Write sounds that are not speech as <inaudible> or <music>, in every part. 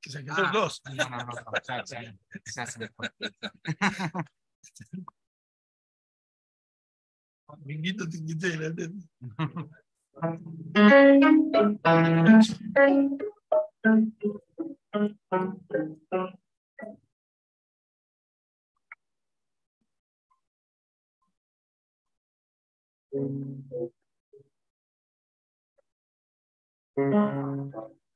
que se quedó ah, dos. No, Thank you.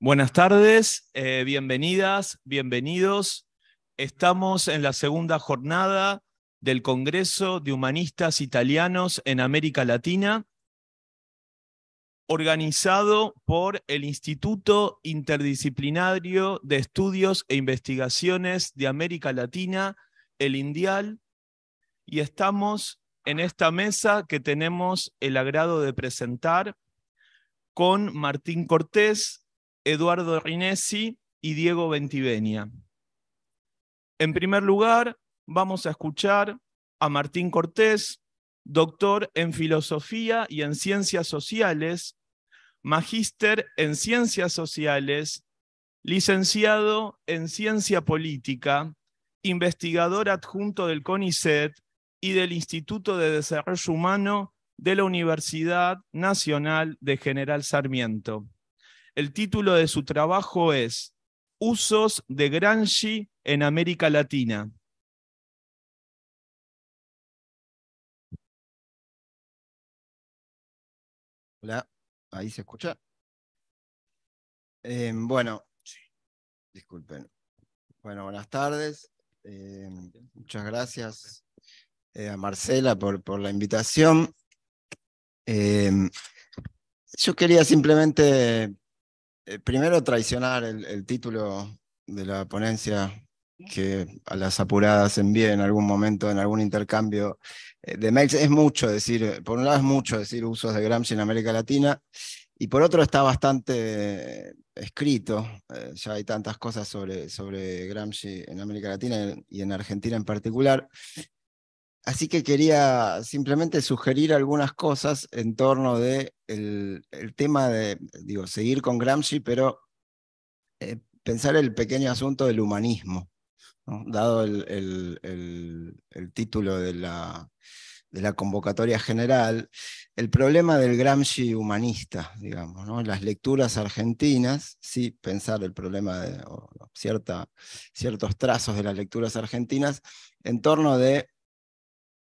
Buenas tardes, eh, bienvenidas, bienvenidos. Estamos en la segunda jornada del Congreso de Humanistas Italianos en América Latina, organizado por el Instituto Interdisciplinario de Estudios e Investigaciones de América Latina, el Indial y estamos en esta mesa que tenemos el agrado de presentar con Martín Cortés, Eduardo Rinesi y Diego Ventivenia. En primer lugar, vamos a escuchar a Martín Cortés, doctor en Filosofía y en Ciencias Sociales, magíster en Ciencias Sociales, licenciado en Ciencia Política, investigador adjunto del CONICET y del Instituto de Desarrollo Humano de la Universidad Nacional de General Sarmiento. El título de su trabajo es Usos de Gramsci en América Latina. Hola, ahí se escucha. Em, bueno, disculpen. Bueno, buenas tardes. Eh, muchas gracias eh, a Marcela por, por la invitación. Eh, yo quería simplemente primero traicionar el, el, título de la ponencia que a las apuradas envié en algún momento, en algún intercambio de mails. Es mucho decir, por un lado es mucho decir usos de Gramsci en América Latina, y por otro está bastante escrito, eh, ya hay tantas cosas sobre, sobre Gramsci en América Latina y en Argentina en particular. Así que quería simplemente sugerir algunas cosas en torno del de el tema de, digo, seguir con Gramsci, pero eh, pensar el pequeño asunto del humanismo, dado el título de la, de la convocatoria general, el problema del Gramsci humanista, digamos, ¿no? las lecturas argentinas, sí, pensar el problema de cierta, ciertos trazos de las lecturas argentinas en torno de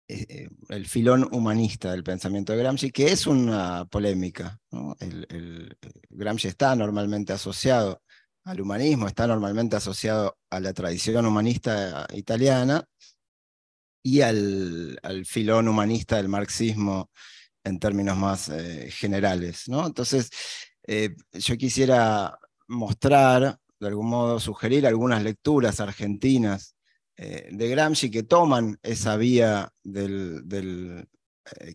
eh, eh, el filón humanista del pensamiento de Gramsci, que es una polémica. Gramsci está normalmente asociado al humanismo, está normalmente asociado a la tradición humanista italiana, y al, filón humanista del marxismo en términos más eh, generales. ¿no? Entonces, eh, yo quisiera mostrar, de algún modo, sugerir algunas lecturas argentinas eh, de Gramsci que toman esa vía del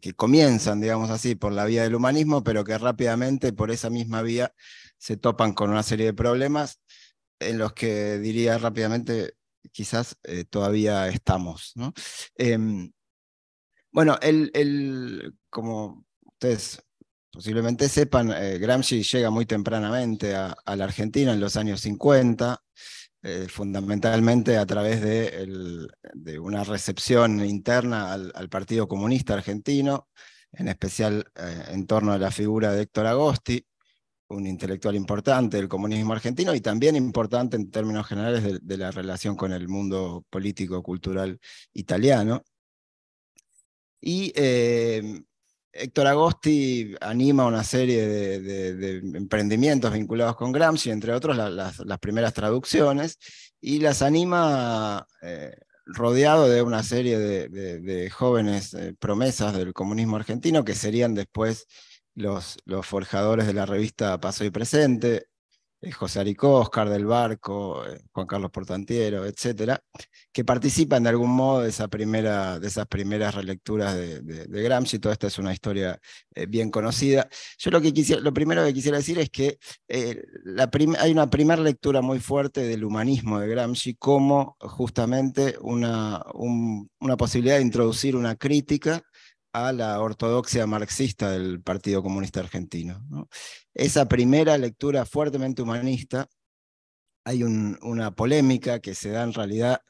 que comienzan, digamos así, por la vía del humanismo, pero que rápidamente por esa misma vía se topan con una serie de problemas en los que diría rápidamente quizás eh, todavía estamos. ¿no? Em, bueno, el, el, como ustedes posiblemente sepan, eh, Gramsci llega muy tempranamente a, la Argentina en los años 50, eh, fundamentalmente a través de, una recepción interna al, Partido Comunista Argentino, en especial en torno a la figura de Héctor Agosti, un intelectual importante del comunismo argentino y también importante en términos generales de, la relación con el mundo político-cultural italiano. Y em, Héctor Agosti anima una serie de, emprendimientos vinculados con Gramsci, entre otros las, las, primeras traducciones, y las anima eh, rodeado de una serie de, jóvenes eh, promesas del comunismo argentino que serían después los, forjadores de la revista Paso y Presente, eh, José Aricó, Oscar del Barco, eh, Juan Carlos Portantiero, etcétera, que participan de algún modo de, esa primera, de esas primeras relecturas de, Gramsci. Toda esta es una historia eh, bien conocida. Yo lo, que quisiera, lo primero que quisiera decir es que la hay una primera lectura muy fuerte del humanismo de Gramsci como justamente una, una posibilidad de introducir una crítica a la ortodoxia marxista del Partido Comunista Argentino. Esa primera lectura fuertemente humanista, hay una polémica que se da en realidad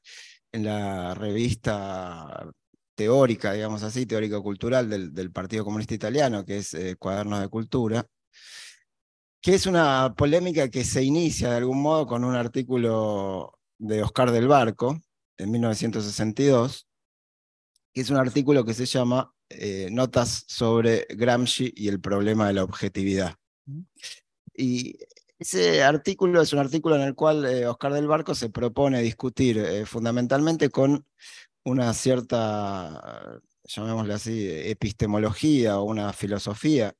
en la revista teórica, digamos así, teórico-cultural del, Partido Comunista Italiano, que es eh, Cuadernos de Cultura, que es una polémica que se inicia de algún modo con un artículo de Oscar del Barco, en 1962, que es un artículo que se llama eh, notas sobre Gramsci y el problema de la objetividad. Y ese artículo es un artículo en el cual eh, Oscar del Barco se propone discutir eh, fundamentalmente con una cierta, llamémosle así, epistemología o una filosofía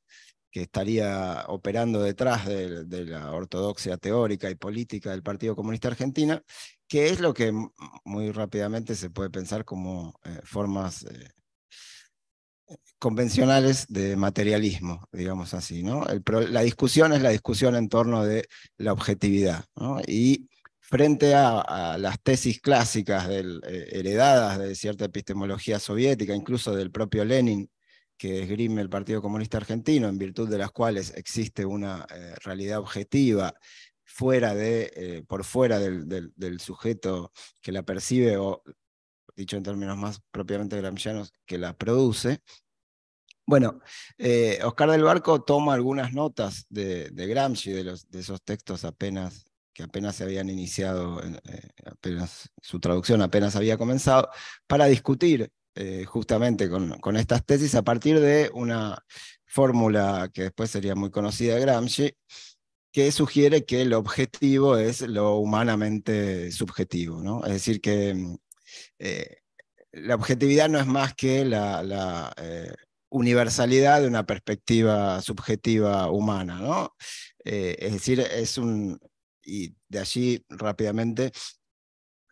que estaría operando detrás de, la ortodoxia teórica y política del Partido Comunista Argentina, que es lo que muy rápidamente se puede pensar como formas convencionales de materialismo, digamos así. ¿no? la discusión es la discusión en torno de la objetividad. Y frente a, las tesis clásicas eh, heredadas de cierta epistemología soviética, incluso del propio Lenin, que esgrime el Partido Comunista Argentino, en virtud de las cuales existe una eh, realidad objetiva fuera de, eh, por fuera del, del, sujeto que la percibe o dicho en términos más propiamente gramscianos, que la produce. Bueno, eh, Oscar del Barco toma algunas notas de, Gramsci, de, los, de esos textos apenas que apenas se habían iniciado, eh, apenas, su traducción apenas había comenzado, para discutir eh, justamente con, estas tesis a partir de una fórmula que después sería muy conocida de Gramsci, que sugiere que el objetivo es lo humanamente subjetivo, ¿no? es decir, que mm, eh, la objetividad no es más que la, eh, universalidad de una perspectiva subjetiva humana, ¿no? Eh, es decir, es un... Y de allí rápidamente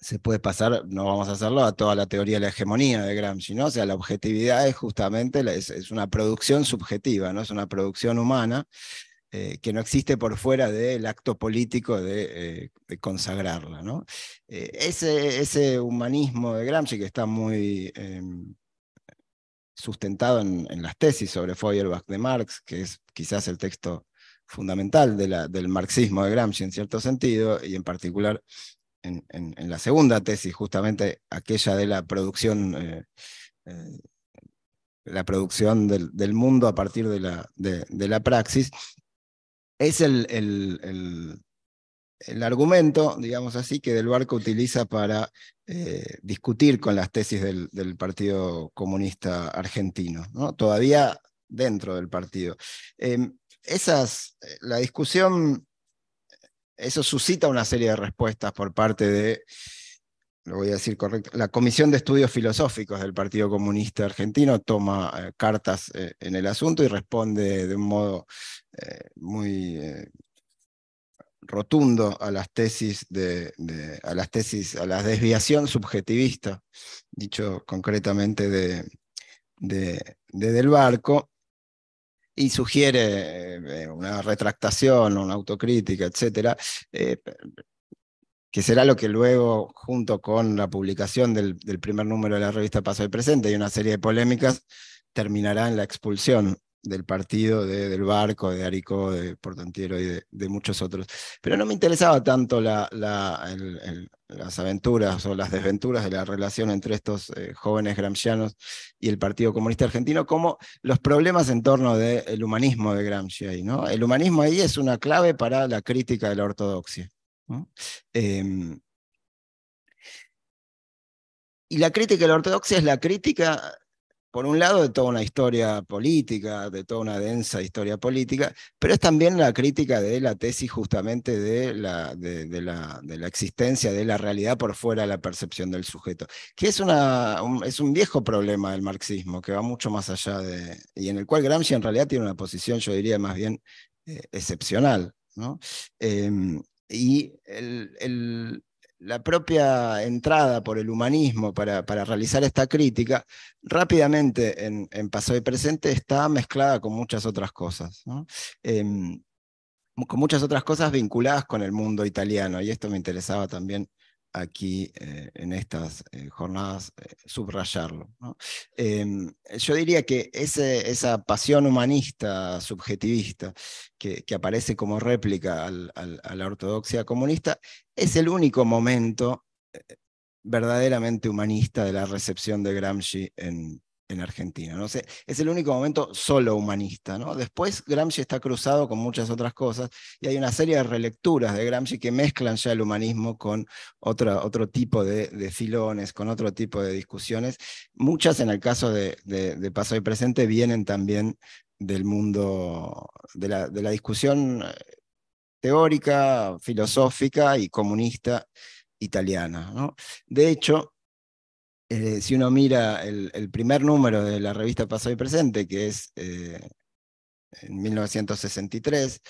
se puede pasar, no vamos a hacerlo, a toda la teoría de la hegemonía de Gramsci, ¿no? O sea, la objetividad es justamente, una producción subjetiva, ¿no? Es una producción humana eh, que no existe por fuera del acto político de, eh, consagrarla. Eh, ese, humanismo de Gramsci, que está muy em, sustentado en, las tesis sobre Feuerbach de Marx, que es quizás el texto fundamental del marxismo de Gramsci en cierto sentido, y en particular en, la segunda tesis, justamente aquella de la producción la producción del, mundo a partir de la, de la praxis, es el, el, argumento, digamos así, que Del Barco utiliza para eh, discutir con las tesis del, Partido Comunista Argentino, todavía dentro del partido. Em, esas, eh, la discusión, eso suscita una serie de respuestas por parte de lo voy a decir correcto, la Comisión de Estudios Filosóficos del Partido Comunista Argentino toma eh, cartas eh, en el asunto y responde de un modo eh, muy rotundo a las tesis de, a las tesis, a la desviación subjetivista, dicho concretamente de, de, Del Barco, y sugiere una retractación, una autocrítica, etcétera que será lo que luego, junto con la publicación del, primer número de la revista Paso del Presente y una serie de polémicas, terminará en la expulsión del partido, del barco, de Aricó, de Portantiero y de, muchos otros. Pero no me interesaba tanto las aventuras o las desventuras de la relación entre estos eh, jóvenes gramscianos y el Partido Comunista Argentino como los problemas en torno del humanismo de Gramsci. ¿no? El humanismo ahí es una clave para la crítica de la ortodoxia. Em, y la crítica de la ortodoxia es la crítica, por un lado, de toda una historia política, de toda una densa historia política, pero es también la crítica de la tesis justamente de la, de, la, de la existencia de la realidad por fuera de la percepción del sujeto, que es, una, un, es un viejo problema del marxismo, que va mucho más allá de, y en el cual Gramsci en realidad tiene una posición, yo diría, más bien eh, excepcional. ¿no? Em, y la propia entrada por el humanismo para, realizar esta crítica, rápidamente en, pasado y presente está mezclada con muchas otras cosas. Em, con muchas otras cosas vinculadas con el mundo italiano, y esto me interesaba también aquí eh, en estas eh, jornadas eh, subrayarlo. Em, yo diría que esa pasión humanista, subjetivista, que, aparece como réplica a la ortodoxia comunista, es el único momento verdaderamente humanista de la recepción de Gramsci en, en Argentina. ¿no? es el único momento solo humanista. ¿no? Después Gramsci está cruzado con muchas otras cosas y hay una serie de relecturas de Gramsci que mezclan ya el humanismo con otra, otro tipo de, filones, con otro tipo de discusiones. Muchas en el caso de, Paso y Presente vienen también del mundo, de la, de la discusión eh, teórica, filosófica y comunista italiana. ¿no? De hecho, eh, si uno mira el, primer número de la revista Pasado y Presente, que es eh, en 1963,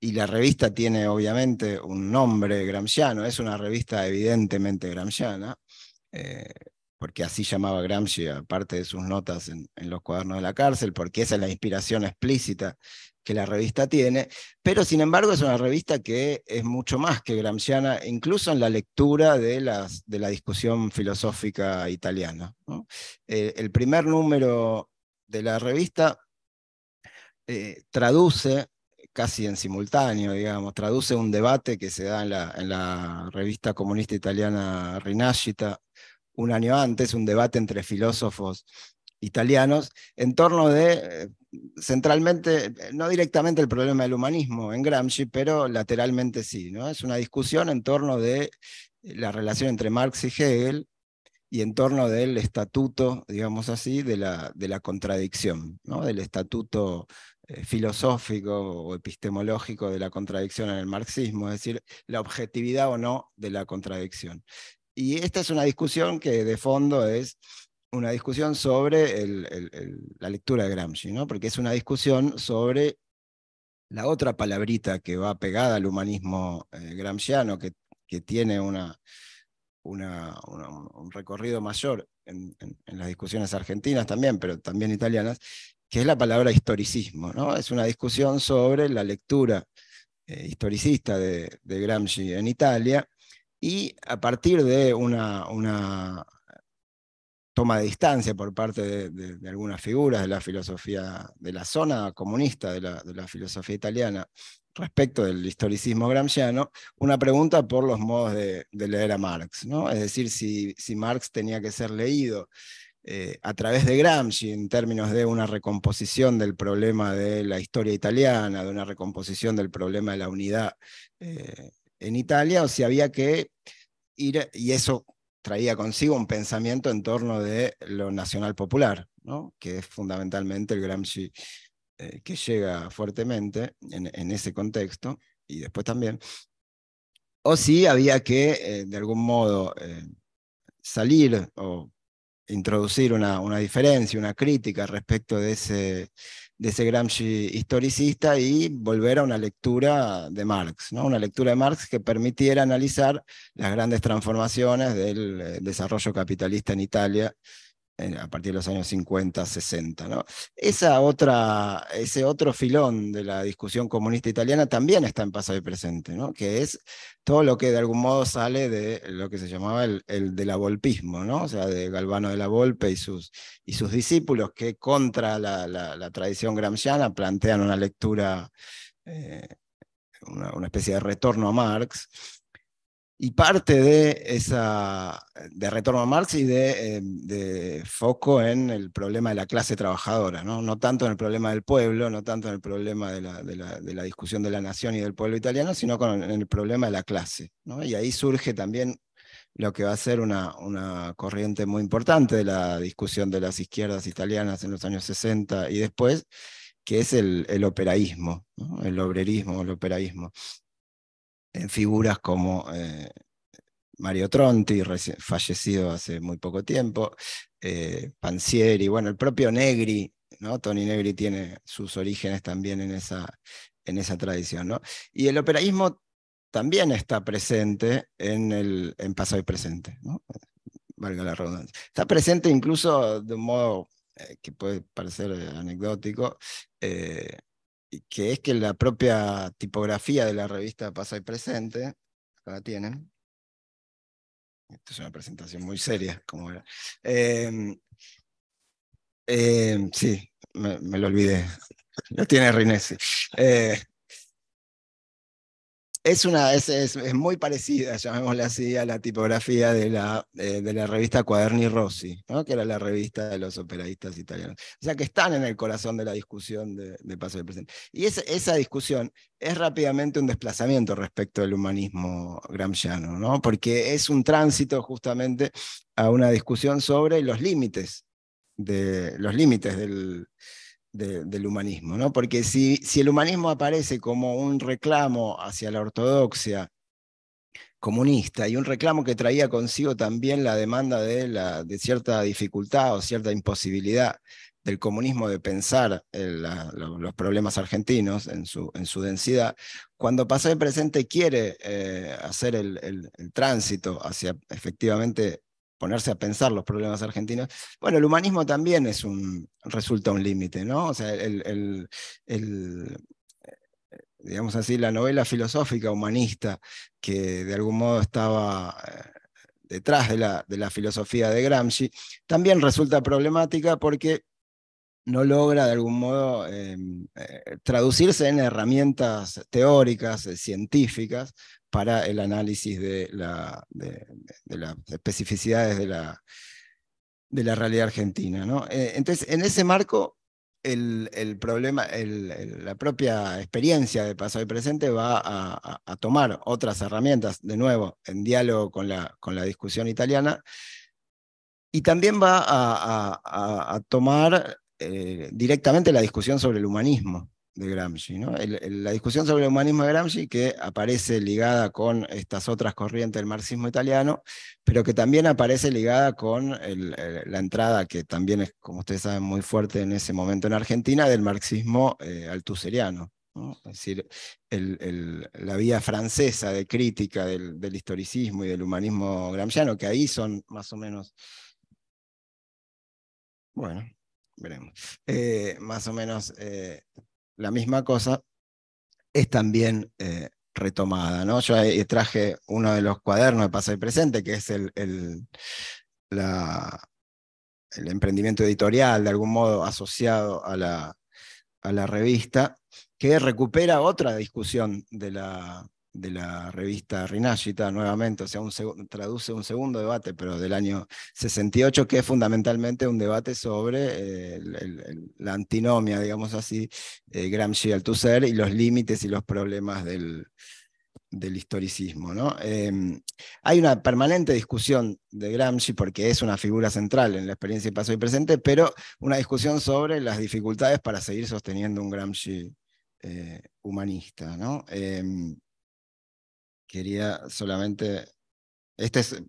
y la revista tiene obviamente un nombre gramsciano, es una revista evidentemente gramsciana, eh, porque así llamaba Gramsci aparte de sus notas en, los cuadernos de la cárcel, porque esa es la inspiración explícita que la revista tiene, pero sin embargo es una revista que es mucho más que gramsciana, incluso en la lectura de, las, de la discusión filosófica italiana. Eh, el primer número de la revista eh, traduce casi en simultáneo, digamos, traduce un debate que se da en la, en la revista comunista italiana Rinascita un año antes, un debate entre filósofos italianos en torno de eh, centralmente, eh, no directamente el problema del humanismo en Gramsci, pero lateralmente sí. ¿no? Es una discusión en torno de eh, la relación entre Marx y Hegel y en torno del estatuto, digamos así, de la, de la contradicción, ¿no? del estatuto eh, filosófico o epistemológico de la contradicción en el marxismo, es decir, la objetividad o no de la contradicción. Y esta es una discusión que de fondo es una discusión sobre la lectura de Gramsci, ¿no? porque es una discusión sobre la otra palabrita que va pegada al humanismo eh, gramsciano, que, que tiene una, un recorrido mayor en, las discusiones argentinas también, pero también italianas, que es la palabra historicismo. ¿no? Es una discusión sobre la lectura eh, historicista de, Gramsci en Italia y a partir de una, una toma de distancia por parte de, algunas figuras de la filosofía de la zona comunista, de la, filosofía italiana, respecto del historicismo gramsciano, una pregunta por los modos de, leer a Marx, ¿no? es decir, si, si, Marx tenía que ser leído eh, a través de Gramsci en términos de una recomposición del problema de la historia italiana, de una recomposición del problema de la unidad eh, en Italia, o si había que ir, y eso traía consigo un pensamiento en torno de lo nacional popular, ¿no? que es fundamentalmente el Gramsci eh, que llega fuertemente en, ese contexto y después también, o si había que eh, de algún modo eh, salir o introducir una diferencia, una crítica respecto de ese de ese Gramsci historicista y volver a una lectura de Marx, ¿no? una lectura de Marx que permitiera analizar las grandes transformaciones del eh, desarrollo capitalista en Italia eh, a partir de los años 50, 60. Esa otra, ese otro filón de la discusión comunista italiana también está en pasado y presente, que es todo lo que de algún modo sale de lo que se llamaba el, de la Volpismo, o sea, de Galvano de la Volpe y sus, y sus discípulos que contra la, tradición gramsciana plantean una lectura, eh, una, especie de retorno a Marx. Y parte de esa, de retorno a Marx y eh, de, foco en el problema de la clase trabajadora, ¿no? no tanto en el problema del pueblo, no tanto en el problema de la, de la, de la discusión de la nación y del pueblo italiano, sino con, en el problema de la clase. ¿no? Y ahí surge también lo que va a ser una, una, corriente muy importante de la discusión de las izquierdas italianas en los años 60 y después, que es el, el operaísmo, el obrerismo, el operaísmo figuras como eh, Mario Tronti, fallecido hace muy poco tiempo, eh, Pansieri, bueno, el propio Negri, ¿no? Tony Negri tiene sus orígenes también en esa, en esa tradición, ¿no? Y el operaísmo también está presente en, el, en pasado y presente, ¿no? Valga la redundancia. Está presente incluso de un modo eh, que puede parecer eh, anecdótico, que es que la propia tipografía de la revista Pasa y Presente, la tienen, esto es una presentación muy seria, como era. Em, em, sí, me, lo olvidé. <laughs> Lo tiene Rinesi. Es, una, es, es, muy parecida, llamémosla así, a la tipografía de la, eh, de la revista Cuaderni Rossi, ¿no? que era la revista de los operadistas italianos. O sea, que están en el corazón de la discusión de, Paso del Presente. Y esa discusión es rápidamente un desplazamiento respecto al humanismo gramsciano, ¿no? porque es un tránsito justamente a una discusión sobre los límites, de, los límites del, del humanismo, ¿no? Porque si, si el humanismo aparece como un reclamo hacia la ortodoxia comunista y un reclamo que traía consigo también la demanda de, la, de cierta dificultad o cierta imposibilidad del comunismo de pensar eh, los problemas argentinos en su, en su densidad, cuando pasado y presente quiere eh, hacer el, tránsito hacia efectivamente ponerse a pensar los problemas argentinos. Bueno, el humanismo también es un, resulta un límite, ¿no? O sea, digamos así, la novela filosófica humanista que de algún modo estaba eh, detrás de la, de la filosofía de Gramsci, también resulta problemática porque no logra de algún modo em, eh, traducirse en herramientas teóricas, eh, científicas, para el análisis de, la, las especificidades de la, de la realidad argentina. ¿no? Eh, entonces, en ese marco, el, problema, la propia experiencia de pasado y presente va a, tomar otras herramientas, de nuevo, en diálogo con la, con la discusión italiana, y también va a, a tomar eh, directamente la discusión sobre el humanismo de Gramsci. ¿no? la discusión sobre el humanismo de Gramsci, que aparece ligada con estas otras corrientes del marxismo italiano, pero que también aparece ligada con la entrada, que también es, como ustedes saben, muy fuerte en ese momento en Argentina, del marxismo eh, altuseriano. Es decir, la vía francesa de crítica del, del historicismo y del humanismo gramsciano, que ahí son más o menos bueno, veremos. Eh, más o menos eh, la misma cosa es también eh, retomada, ¿no? Yo traje uno de los cuadernos de Pasado y Presente, que es el, emprendimiento editorial, de algún modo asociado a la, a la revista, que recupera otra discusión de la, de la revista Rinascita nuevamente, o sea, un traduce un segundo debate, pero del año 68, que es fundamentalmente un debate sobre eh, la antinomia, digamos así, eh, gramsci ser y los límites y los problemas del, del historicismo. Em, hay una permanente discusión de Gramsci, porque es una figura central en la experiencia y paso y presente, pero una discusión sobre las dificultades para seguir sosteniendo un Gramsci eh, humanista. ¿no? Em, quería solamente, este es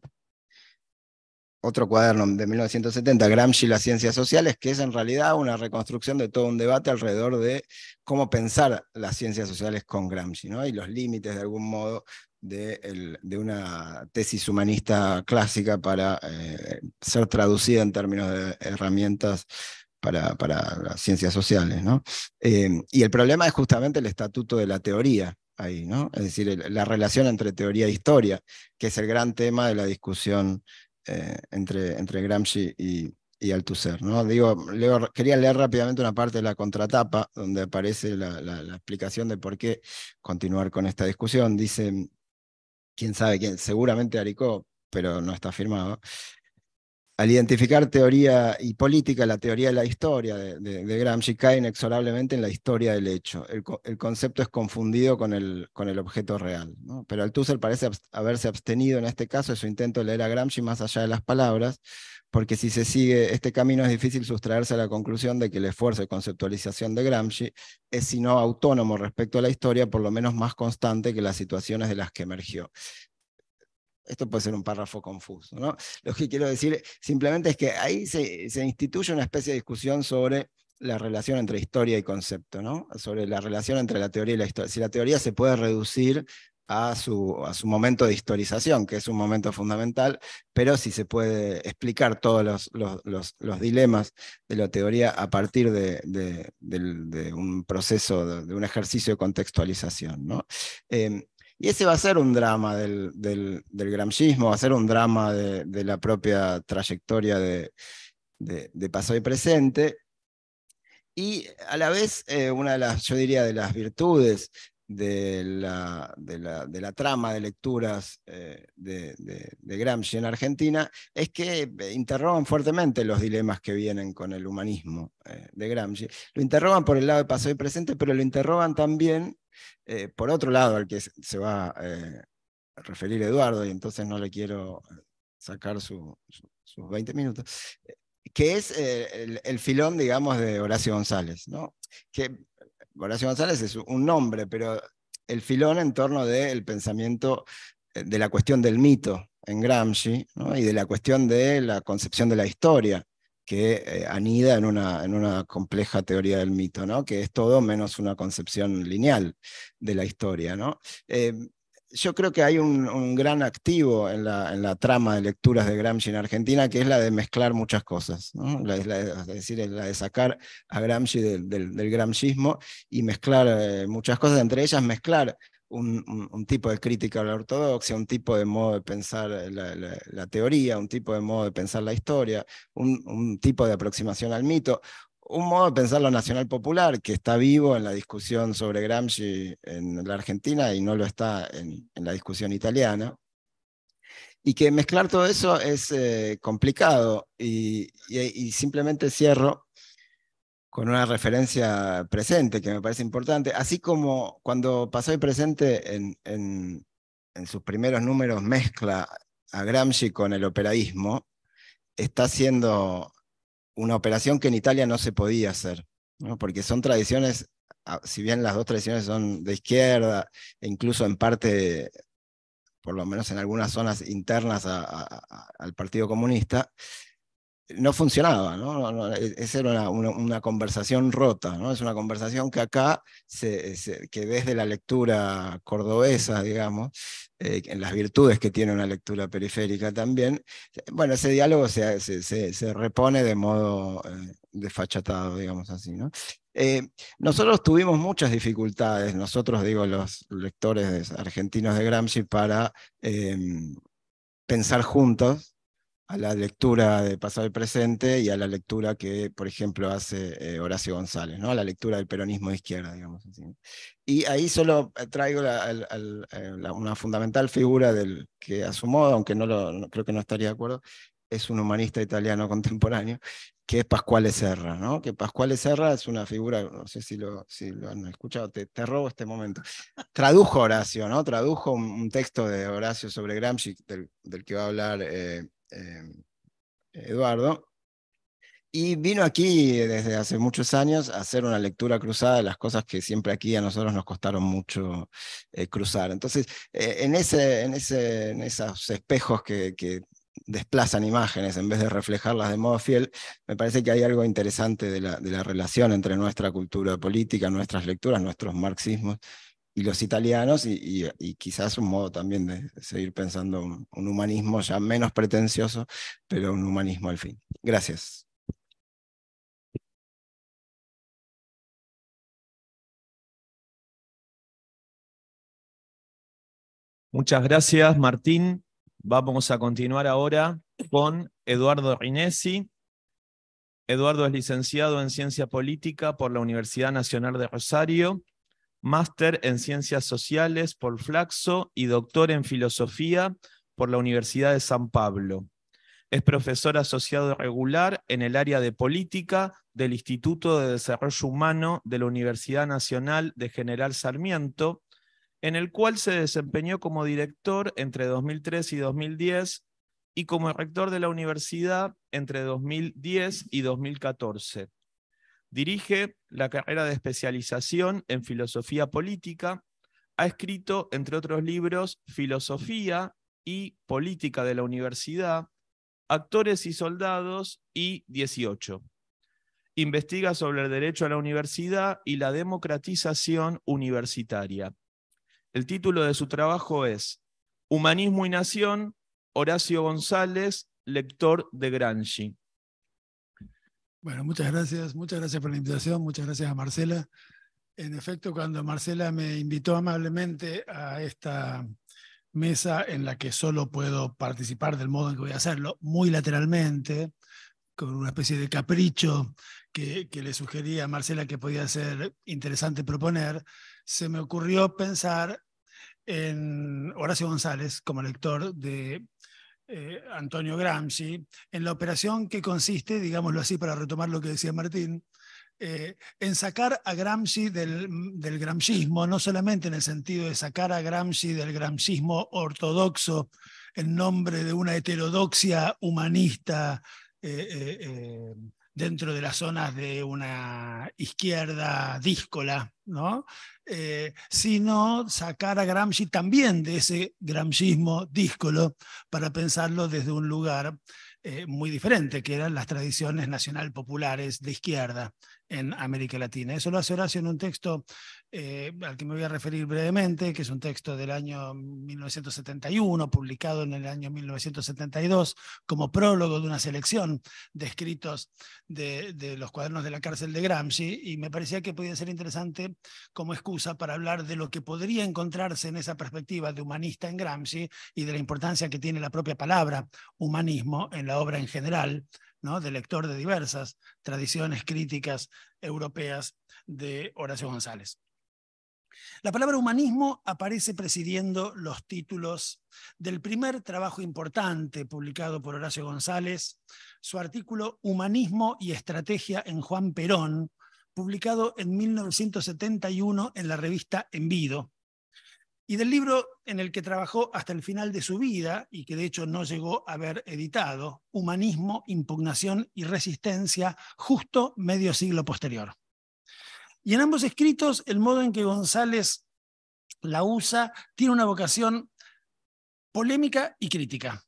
otro cuaderno de 1970, Gramsci y las ciencias sociales, que es en realidad una reconstrucción de todo un debate alrededor de cómo pensar las ciencias sociales con Gramsci, ¿no? y los límites de algún modo de, una tesis humanista clásica para eh, ser traducida en términos de herramientas para, las ciencias sociales. ¿no? Eh, y el problema es justamente el estatuto de la teoría. Ahí, ¿no? Es decir, la relación entre teoría e historia, que es el gran tema de la discusión eh, entre, Gramsci y, y Althusser. ¿no? Digo, quería leer rápidamente una parte de la contratapa, donde aparece la, explicación de por qué continuar con esta discusión. Dice, quién sabe quién, seguramente Aricó, pero no está firmado al identificar teoría y política, la teoría de la historia de, Gramsci cae inexorablemente en la historia del hecho. El, concepto es confundido con el, con el objeto real. Pero Althusser parece haberse abstenido en este caso de su intento de leer a Gramsci más allá de las palabras, porque si se sigue este camino es difícil sustraerse a la conclusión de que el esfuerzo de conceptualización de Gramsci es, si no autónomo respecto a la historia, por lo menos más constante que las situaciones de las que emergió esto puede ser un párrafo confuso, ¿no? Lo que quiero decir simplemente es que ahí se, instituye una especie de discusión sobre la relación entre historia y concepto, ¿no? sobre la relación entre la teoría y la historia, si la teoría se puede reducir a su, a su momento de historización, que es un momento fundamental, pero si se puede explicar todos los, los, dilemas de la teoría a partir de, un proceso, de, un ejercicio de contextualización. ¿no? Em, y ese va a ser un drama del, del, va a ser un drama de, la propia trayectoria de, Paso pasado y presente. Y a la vez, eh, una de las, yo diría, de las virtudes de la, de la, trama de lecturas eh, de, Gramsci en Argentina es que eh, interrogan fuertemente los dilemas que vienen con el humanismo de Gramsci. Lo interrogan por el lado de pasado y presente, pero lo interrogan también eh, por otro lado al que se va eh, a referir Eduardo, y entonces no le quiero eh, sacar sus 20 minutos, que es el, filón, digamos, de Horacio González, ¿no? Que Horacio González es un nombre, pero el filón en torno del pensamiento de la cuestión del mito en Gramsci y de la cuestión de la concepción de la historia que eh, anida en una, en una compleja teoría del mito, ¿no? que es todo menos una concepción lineal de la historia. ¿no? Eh, yo creo que hay un, gran activo en la, en la, trama de lecturas de Gramsci en Argentina, que es la de mezclar muchas cosas, es decir, la de sacar a Gramsci del, del, Gramscismo y mezclar eh, muchas cosas, entre ellas mezclar un, tipo de crítica a la ortodoxia, un tipo de modo de pensar eh, la, teoría, un tipo de modo de pensar la historia, un, tipo de aproximación al mito, un modo de pensar lo nacional popular que está vivo en la discusión sobre Gramsci en la Argentina y no lo está en, la discusión italiana. Y que mezclar todo eso es eh, complicado. y simplemente cierro con una referencia presente que me parece importante, así como cuando pasó y presente en, sus primeros números mezcla a Gramsci con el operadismo, está haciendo una operación que en Italia no se podía hacer, ¿no? porque son tradiciones, ah, si bien las dos tradiciones son de izquierda, e incluso en parte, por lo menos en algunas zonas internas al Partido Comunista, no funcionaba, ¿no? E, esa era una, una, conversación rota, ¿no? Es una conversación que acá, se, que desde la lectura cordobesa, digamos, eh, en las virtudes que tiene una lectura periférica también, eh, bueno, ese diálogo se, se, repone de modo eh, desfachatado, digamos así, ¿no? nosotros tuvimos muchas dificultades, nosotros digo los lectores argentinos de Gramsci, para em, pensar juntos a la lectura de pasado y presente y a la lectura que, por ejemplo, hace eh, Horacio González, ¿no? a la lectura del peronismo de izquierda, digamos Y ahí solo eh, traigo eh, una fundamental figura del que a su modo, aunque no, creo que no estaría de acuerdo, es un humanista italiano <laughs> contemporáneo, que es Pascual Serra, ¿no? Que Pascual Serra es una figura, no sé si lo, han escuchado, te, robo este momento. Tradujo Horacio, ¿no? Tradujo un, texto de Horacio sobre Gramsci, del, que va a hablar eh, Eduardo, y vino aquí eh, desde hace muchos años a hacer una lectura cruzada de las cosas que siempre aquí a nosotros nos costaron mucho eh, cruzar. Entonces, en, ese, en, ese, en esos espejos que, desplazan imágenes en vez de reflejarlas de modo fiel, me parece que hay algo interesante de la relación entre nuestra cultura política, nuestras lecturas, nuestros marxismos y los italianos y, quizás un modo también de seguir pensando un, humanismo ya menos pretencioso, pero un humanismo al fin. Gracias. Muchas gracias, Martín. Vamos a continuar ahora con Eduardo Rinesi. Eduardo es licenciado en Ciencia Política por la Universidad Nacional de Rosario máster en Ciencias Sociales por Flaxo y doctor en Filosofía por la Universidad de San Pablo. Es profesor asociado regular en el área de política del Instituto de Desarrollo Humano de la Universidad Nacional de General Sarmiento, en el cual se desempeñó como director entre 2003 y 2010 y como rector de la universidad entre 2010 y 2014. Dirige la carrera de especialización en filosofía política. Ha escrito, entre otros libros, Filosofía y Política de la Universidad, Actores y Soldados y 18. Investiga sobre el derecho a la universidad y la democratización universitaria. El título de su trabajo es Humanismo y Nación, Horacio González, lector de Gramsci, bueno, muchas gracias, muchas gracias por la invitación, muchas gracias a Marcela. En efecto, cuando Marcela me invitó amablemente a esta mesa en la que solo puedo participar del modo en que voy a hacerlo, muy lateralmente, con una especie de capricho que, que, le sugería a Marcela que podía ser interesante proponer, se me ocurrió pensar en Horacio González como lector de eh, Antonio Gramsci, en la operación que consiste, digámoslo así para retomar lo que decía Martín, eh, en sacar a Gramsci del, del gramscismo, no solamente en el sentido de sacar a Gramsci del gramscismo ortodoxo en nombre de una heterodoxia humanista eh, dentro de las zonas de una izquierda díscola, ¿no? Eh, sino sacar a Gramsci también de ese gramscismo díscolo para pensarlo desde un lugar eh, muy diferente, que eran las tradiciones nacional populares de izquierda en América Latina. Eso lo hace Horacio en un texto eh, al que me voy a referir brevemente, que es un texto del año 1971, publicado en el año 1972 como prólogo de una selección de escritos de, los cuadernos de la cárcel de Gramsci, y me parecía que podía ser interesante como excusa para hablar de lo que podría encontrarse en esa perspectiva de humanista en Gramsci y de la importancia que tiene la propia palabra humanismo en la obra en general. ¿no? de lector de diversas tradiciones críticas europeas de Horacio González. La palabra humanismo aparece presidiendo los títulos del primer trabajo importante publicado por Horacio González, su artículo Humanismo y Estrategia en Juan Perón, publicado en 1971 en la revista Envido, y del libro en el que trabajó hasta el final de su vida y que de hecho no llegó a haber editado, Humanismo, Impugnación y Resistencia, justo medio siglo posterior. Y en ambos escritos, el modo en que González la usa tiene una vocación polémica y crítica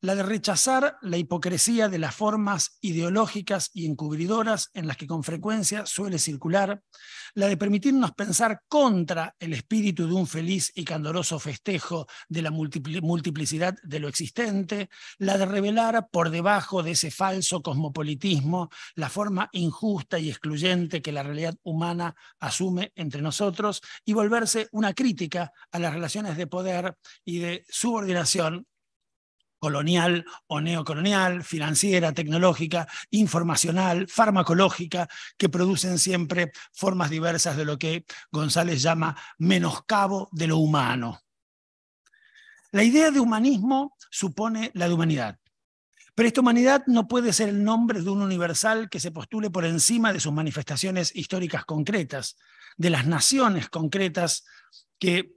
la de rechazar la hipocresía de las formas ideológicas y encubridoras en las que con frecuencia suele circular, la de permitirnos pensar contra el espíritu de un feliz y candoroso festejo de la multiplicidad de lo existente, la de revelar por debajo de ese falso cosmopolitismo la forma injusta y excluyente que la realidad humana asume entre nosotros y volverse una crítica a las relaciones de poder y de subordinación colonial o neocolonial, financiera, tecnológica, informacional, farmacológica, que producen siempre formas diversas de lo que González llama menoscabo de lo humano. La idea de humanismo supone la de humanidad. Pero esta humanidad no puede ser el nombre de un universal que se postule por encima de sus manifestaciones históricas concretas, de las naciones concretas que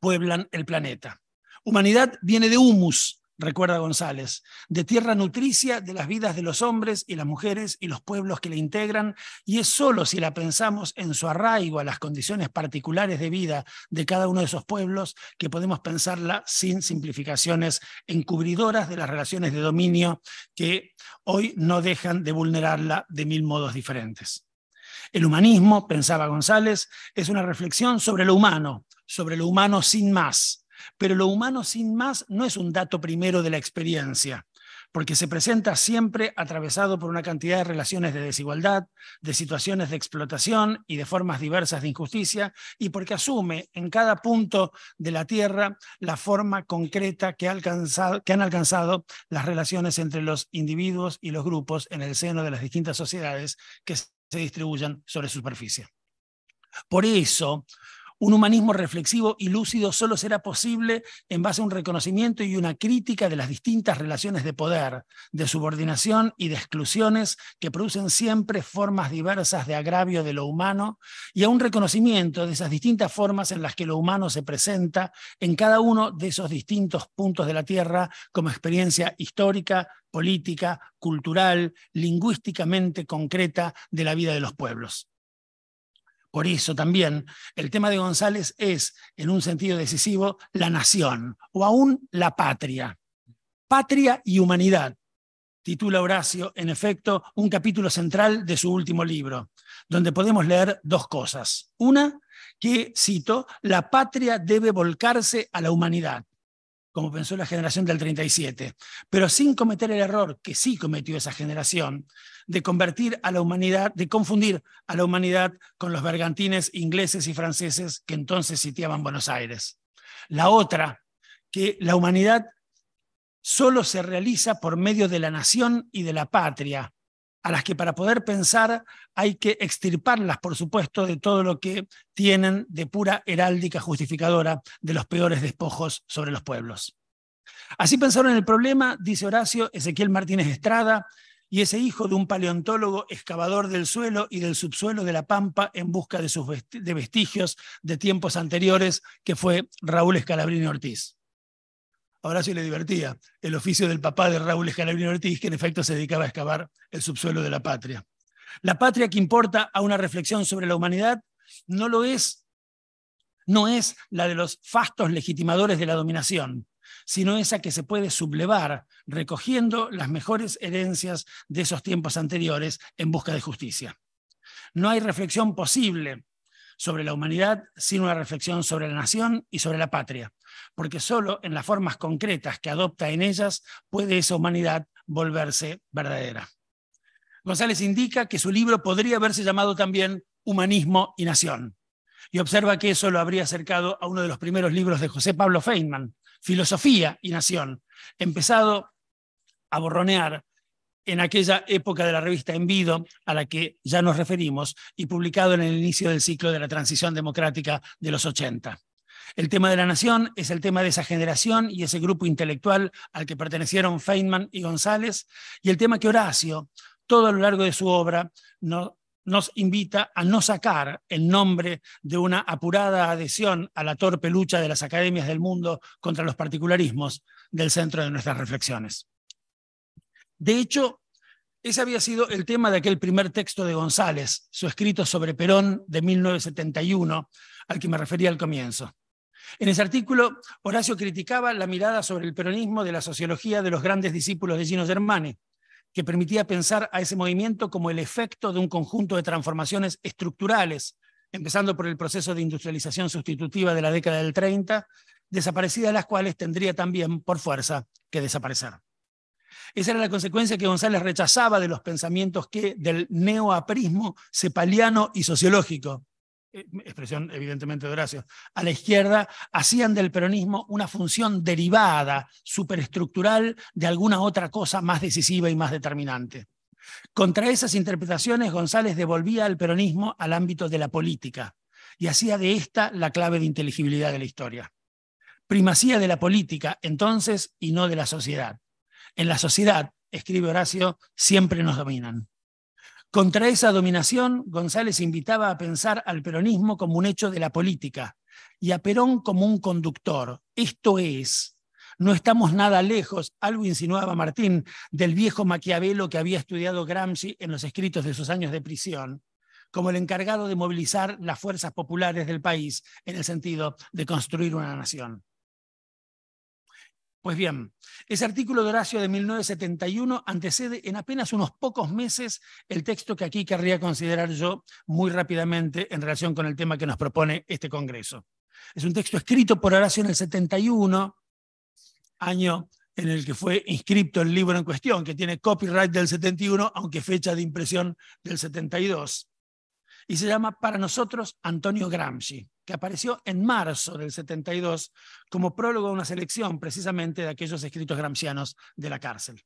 pueblan el planeta. Humanidad viene de humus, recuerda González, de tierra nutricia de las vidas de los hombres y las mujeres y los pueblos que la integran, y es solo si la pensamos en su arraigo a las condiciones particulares de vida de cada uno de esos pueblos que podemos pensarla sin simplificaciones encubridoras de las relaciones de dominio que hoy no dejan de vulnerarla de mil modos diferentes. El humanismo, pensaba González, es una reflexión sobre lo humano, sobre lo humano sin más, pero lo humano sin más no es un dato primero de la experiencia, porque se presenta siempre atravesado por una cantidad de relaciones de desigualdad, de situaciones de explotación y de formas diversas de injusticia, y porque asume en cada punto de la Tierra la forma concreta que, han alcanzado las relaciones entre los individuos y los grupos en el seno de las distintas sociedades que se distribuyen sobre superficie. Por eso, un humanismo reflexivo y lúcido solo será posible en base a un reconocimiento y una crítica de las distintas relaciones de poder, de subordinación y de exclusiones que producen siempre formas diversas de agravio de lo humano y a un reconocimiento de esas distintas formas en las que lo humano se presenta en cada uno de esos distintos puntos de la Tierra como experiencia histórica, política, cultural, lingüísticamente concreta de la vida de los pueblos. Por eso también el tema de González es, en un sentido decisivo, la nación o aún la patria. Patria y humanidad, titula Horacio, en efecto, un capítulo central de su último libro, donde podemos leer dos cosas. Una, que, cito, la patria debe volcarse a la humanidad como pensó la generación del 37, pero sin cometer el error que sí cometió esa generación de convertir a la humanidad, de confundir a la humanidad con los bergantines ingleses y franceses que entonces sitiaban Buenos Aires. La otra, que la humanidad solo se realiza por medio de la nación y de la patria, a las que para poder pensar hay que extirparlas, por supuesto, de todo lo que tienen de pura heráldica justificadora de los peores despojos sobre los pueblos. Así pensaron en el problema, dice Horacio Ezequiel Martínez Estrada, y ese hijo de un paleontólogo excavador del suelo y del subsuelo de la Pampa en busca de sus vestigios de tiempos anteriores, que fue Raúl Escalabrini Ortiz. Ahora sí le divertía el oficio del papá de Raúl Escalabrini Ortiz, que en efecto se dedicaba a excavar el subsuelo de la patria. La patria que importa a una reflexión sobre la humanidad no lo es, no es la de los fastos legitimadores de la dominación, sino esa que se puede sublevar recogiendo las mejores herencias de esos tiempos anteriores en busca de justicia. No hay reflexión posible sobre la humanidad sin una reflexión sobre la nación y sobre la patria, porque solo en las formas concretas que adopta en ellas puede esa humanidad volverse verdadera. González indica que su libro podría haberse llamado también Humanismo y Nación, y observa que eso lo habría acercado a uno de los primeros libros de José Pablo Feynman, Filosofía y Nación, empezado a borronear en aquella época de la revista Envido, a la que ya nos referimos, y publicado en el inicio del ciclo de la transición democrática de los 80. El tema de la nación es el tema de esa generación y ese grupo intelectual al que pertenecieron Feynman y González, y el tema que Horacio, todo a lo largo de su obra, nos invita a no sacar el nombre de una apurada adhesión a la torpe lucha de las academias del mundo contra los particularismos del centro de nuestras reflexiones. De hecho, ese había sido el tema de aquel primer texto de González, su escrito sobre Perón de 1971, al que me refería al comienzo. En ese artículo, Horacio criticaba la mirada sobre el peronismo de la sociología de los grandes discípulos de Gino Germani, que permitía pensar a ese movimiento como el efecto de un conjunto de transformaciones estructurales, empezando por el proceso de industrialización sustitutiva de la década del 30, desaparecida las cuales tendría también, por fuerza, que desaparecer. Esa era la consecuencia que González rechazaba de los pensamientos que del neoaprismo cepaliano y sociológico, eh, expresión evidentemente de Horacio, a la izquierda, hacían del peronismo una función derivada, superestructural, de alguna otra cosa más decisiva y más determinante. Contra esas interpretaciones, González devolvía el peronismo al ámbito de la política y hacía de esta la clave de inteligibilidad de la historia. Primacía de la política, entonces, y no de la sociedad. En la sociedad, escribe Horacio, siempre nos dominan. Contra esa dominación, González invitaba a pensar al peronismo como un hecho de la política y a Perón como un conductor. Esto es, no estamos nada lejos, algo insinuaba Martín, del viejo Maquiavelo que había estudiado Gramsci en los escritos de sus años de prisión, como el encargado de movilizar las fuerzas populares del país en el sentido de construir una nación. Pues bien, ese artículo de Horacio de 1971 antecede en apenas unos pocos meses el texto que aquí querría considerar yo muy rápidamente en relación con el tema que nos propone este Congreso. Es un texto escrito por Horacio en el 71, año en el que fue inscrito el libro en cuestión, que tiene copyright del 71, aunque fecha de impresión del 72 y se llama para nosotros Antonio Gramsci, que apareció en marzo del 72 como prólogo a una selección precisamente de aquellos escritos gramscianos de la cárcel.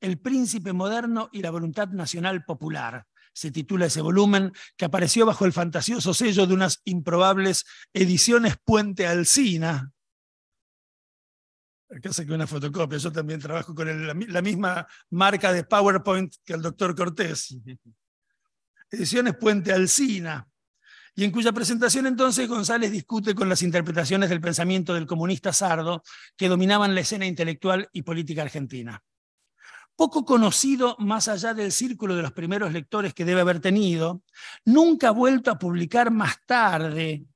El príncipe moderno y la voluntad nacional popular, se titula ese volumen, que apareció bajo el fantasioso sello de unas improbables ediciones Puente Alcina. Acá que una fotocopia, yo también trabajo con la, misma marca de PowerPoint que el doctor Cortés. <laughs> ediciones Puente Alcina y en cuya presentación entonces González discute con las interpretaciones del pensamiento del comunista sardo que dominaban la escena intelectual y política argentina. Poco conocido más allá del círculo de los primeros lectores que debe haber tenido, nunca ha vuelto a publicar más tarde,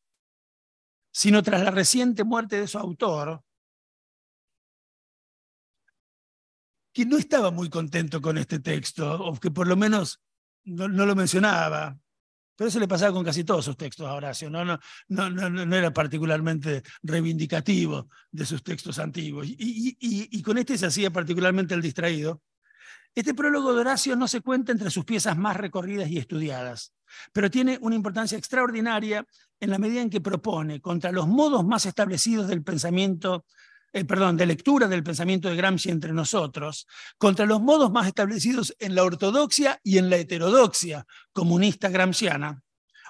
sino tras la reciente muerte de su autor, que no estaba muy contento con este texto, o que por lo menos no, lo mencionaba, pero eso le pasaba con casi todos sus textos a Horacio, no, no, no, no, era particularmente reivindicativo de sus textos antiguos. Y, y con este se hacía particularmente el distraído. Este prólogo de Horacio no se cuenta entre sus piezas más recorridas y estudiadas, pero tiene una importancia extraordinaria en la medida en que propone contra los modos más establecidos del pensamiento eh, perdón, de lectura del pensamiento de Gramsci entre nosotros, contra los modos más establecidos en la ortodoxia y en la heterodoxia comunista gramsciana,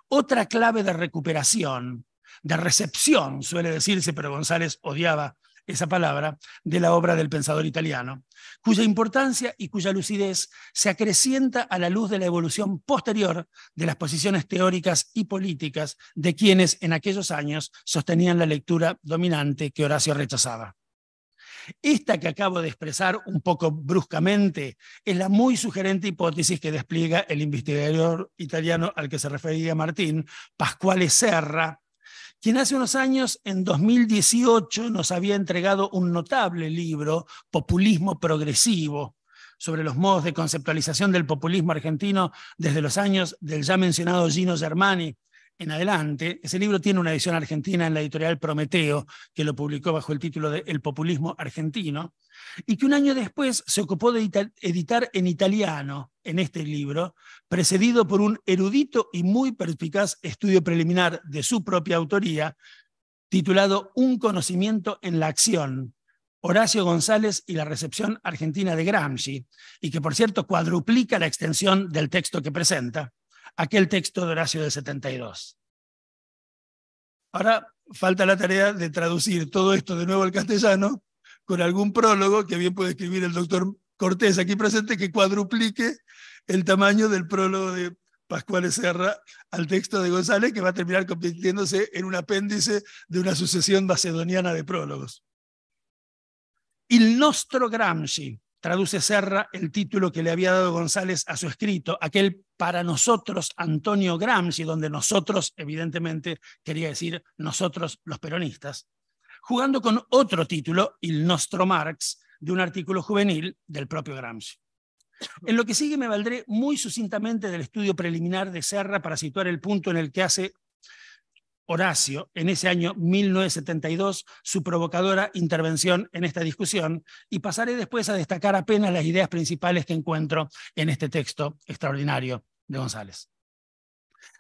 otra clave de recuperación, de recepción, suele decirse, pero González odiaba esa palabra, de la obra del pensador italiano, cuya importancia y cuya lucidez se acrecienta a la luz de la evolución posterior de las posiciones teóricas y políticas de quienes en aquellos años sostenían la lectura dominante que Horacio rechazaba. Esta que acabo de expresar un poco bruscamente es la muy sugerente hipótesis que despliega el investigador italiano al que se refería Martín, Pascuale Serra, quien hace unos años, en 2018, nos había entregado un notable libro, Populismo Progresivo, sobre los modos de conceptualización del populismo argentino desde los años del ya mencionado Gino Germani, en adelante. Ese libro tiene una edición argentina en la editorial Prometeo, que lo publicó bajo el título de El populismo argentino, y que un año después se ocupó de editar en italiano, en este libro, precedido por un erudito y muy perspicaz estudio preliminar de su propia autoría, titulado Un conocimiento en la acción, Horacio González y la recepción argentina de Gramsci, y que por cierto cuadruplica la extensión del texto que presenta aquel texto de Horacio del 72. Ahora falta la tarea de traducir todo esto de nuevo al castellano con algún prólogo que bien puede escribir el doctor Cortés aquí presente que cuadruplique el tamaño del prólogo de Pascual Serra al texto de González que va a terminar convirtiéndose en un apéndice de una sucesión macedoniana de prólogos. Il nostro Gramsci, Traduce Serra el título que le había dado González a su escrito, aquel para nosotros Antonio Gramsci, donde nosotros, evidentemente, quería decir nosotros los peronistas, jugando con otro título, Il Nostro Marx, de un artículo juvenil del propio Gramsci. En lo que sigue me valdré muy sucintamente del estudio preliminar de Serra para situar el punto en el que hace Horacio, en ese año 1972, su provocadora intervención en esta discusión, y pasaré después a destacar apenas las ideas principales que encuentro en este texto extraordinario de González.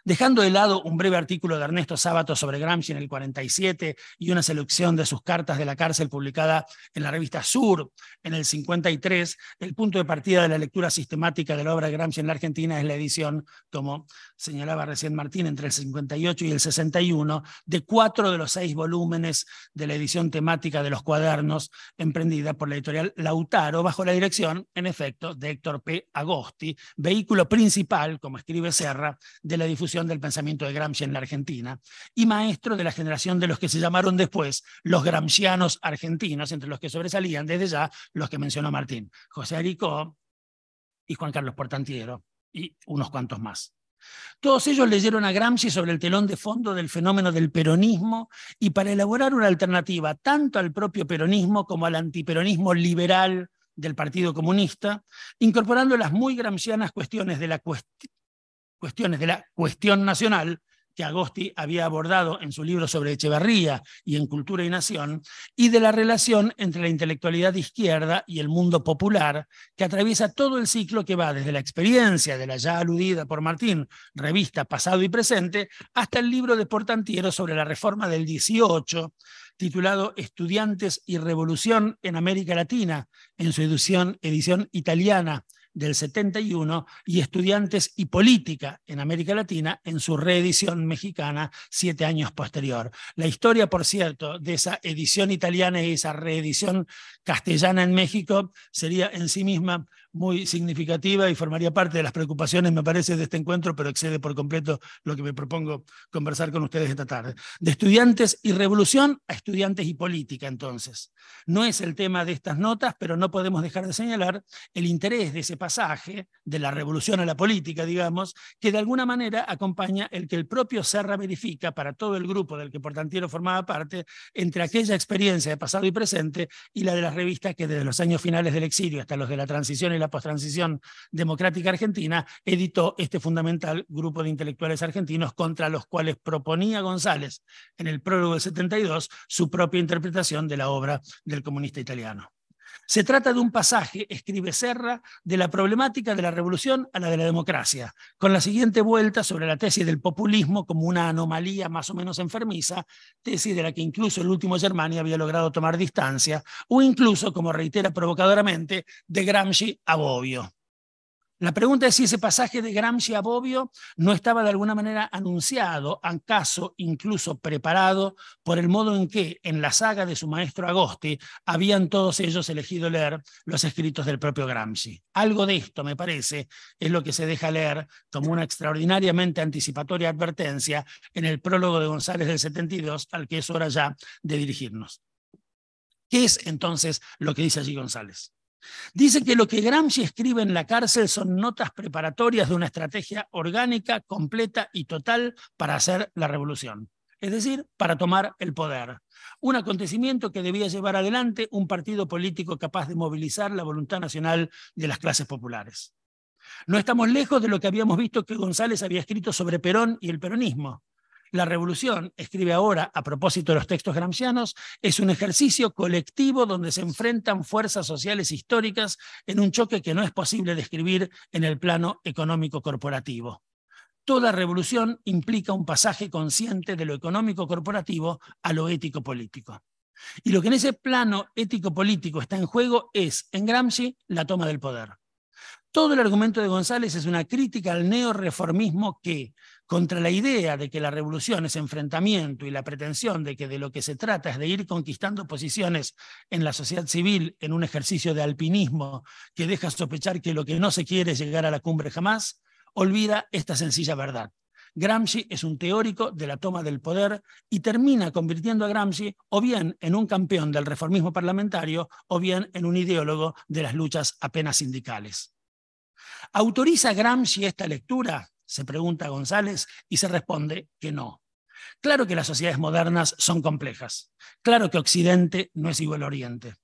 Dejando de lado un breve artículo de Ernesto Sábato sobre Gramsci en el 47 y una selección de sus cartas de la cárcel publicada en la revista Sur en el 53, el punto de partida de la lectura sistemática de la obra de Gramsci en la Argentina es la edición, como señalaba recién Martín, entre el 58 y el 61, de cuatro de los seis volúmenes de la edición temática de los cuadernos emprendida por la editorial Lautaro bajo la dirección, en efecto, de Héctor P. Agosti, vehículo principal, como escribe Serra, de la difusión del pensamiento de Gramsci en la Argentina y maestro de la generación de los que se llamaron después los gramscianos argentinos, entre los que sobresalían desde ya los que mencionó Martín, José Aricó y Juan Carlos Portantiero y unos cuantos más. Todos ellos leyeron a Gramsci sobre el telón de fondo del fenómeno del peronismo y para elaborar una alternativa tanto al propio peronismo como al antiperonismo liberal del Partido Comunista, incorporando las muy gramscianas cuestiones de la, cuestión cuestiones de la cuestión nacional que Agosti había abordado en su libro sobre Echeverría y en Cultura y Nación, y de la relación entre la intelectualidad izquierda y el mundo popular, que atraviesa todo el ciclo que va desde la experiencia de la ya aludida por Martín, revista Pasado y Presente, hasta el libro de Portantiero sobre la reforma del 18, titulado Estudiantes y Revolución en América Latina, en su edición, edición italiana, del 71 y Estudiantes y Política en América Latina en su reedición mexicana siete años posterior. La historia, por cierto, de esa edición italiana y esa reedición castellana en México sería en sí misma muy significativa y formaría parte de las preocupaciones, me parece, de este encuentro, pero excede por completo lo que me propongo conversar con ustedes esta tarde. De estudiantes y revolución a estudiantes y política, entonces. No es el tema de estas notas, pero no podemos dejar de señalar el interés de ese pasaje, de la revolución a la política, digamos, que de alguna manera acompaña el que el propio Serra verifica para todo el grupo del que Portantiero formaba parte, entre aquella experiencia de pasado y presente y la de las revistas que desde los años finales del exilio hasta los de la transición y la la transición democrática argentina, editó este fundamental grupo de intelectuales argentinos contra los cuales proponía González, en el prólogo del 72, su propia interpretación de la obra del comunista italiano. Se trata de un pasaje, escribe Serra, de la problemática de la revolución a la de la democracia, con la siguiente vuelta sobre la tesis del populismo como una anomalía más o menos enfermiza, tesis de la que incluso el último Germania había logrado tomar distancia, o incluso, como reitera provocadoramente, de Gramsci a Bobbio. La pregunta es si ese pasaje de Gramsci a Bobbio no estaba de alguna manera anunciado, acaso incluso preparado, por el modo en que, en la saga de su maestro Agosti, habían todos ellos elegido leer los escritos del propio Gramsci. Algo de esto, me parece, es lo que se deja leer como una extraordinariamente anticipatoria advertencia en el prólogo de González del 72, al que es hora ya de dirigirnos. ¿Qué es entonces lo que dice allí González? Dice que lo que Gramsci escribe en la cárcel son notas preparatorias de una estrategia orgánica, completa y total para hacer la revolución, es decir, para tomar el poder. Un acontecimiento que debía llevar adelante un partido político capaz de movilizar la voluntad nacional de las clases populares. No estamos lejos de lo que habíamos visto que González había escrito sobre Perón y el peronismo. La revolución, escribe ahora a propósito de los textos gramscianos, es un ejercicio colectivo donde se enfrentan fuerzas sociales históricas en un choque que no es posible describir en el plano económico corporativo. Toda revolución implica un pasaje consciente de lo económico corporativo a lo ético político. Y lo que en ese plano ético político está en juego es, en Gramsci, la toma del poder. Todo el argumento de González es una crítica al neoreformismo que, contra la idea de que la revolución es enfrentamiento y la pretensión de que de lo que se trata es de ir conquistando posiciones en la sociedad civil en un ejercicio de alpinismo que deja sospechar que lo que no se quiere es llegar a la cumbre jamás, olvida esta sencilla verdad. Gramsci es un teórico de la toma del poder y termina convirtiendo a Gramsci o bien en un campeón del reformismo parlamentario o bien en un ideólogo de las luchas apenas sindicales. ¿Autoriza Gramsci esta lectura? se pregunta González y se responde que no, Claro que las sociedades modernas son complejas. Claro que Occidente no es igual a Oriente.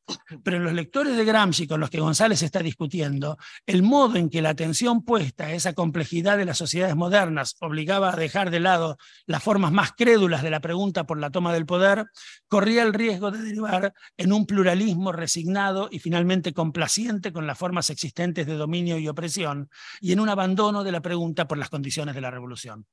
Pero en los lectores de Gramsci con los que González está discutiendo, el modo en que la atención puesta a esa complejidad de las sociedades modernas obligaba a dejar de lado las formas más crédulas de la pregunta por la toma del poder, corría el riesgo de derivar en un pluralismo resignado y finalmente complaciente con las formas existentes de dominio y opresión, y en un abandono de la pregunta por las condiciones de la revolución.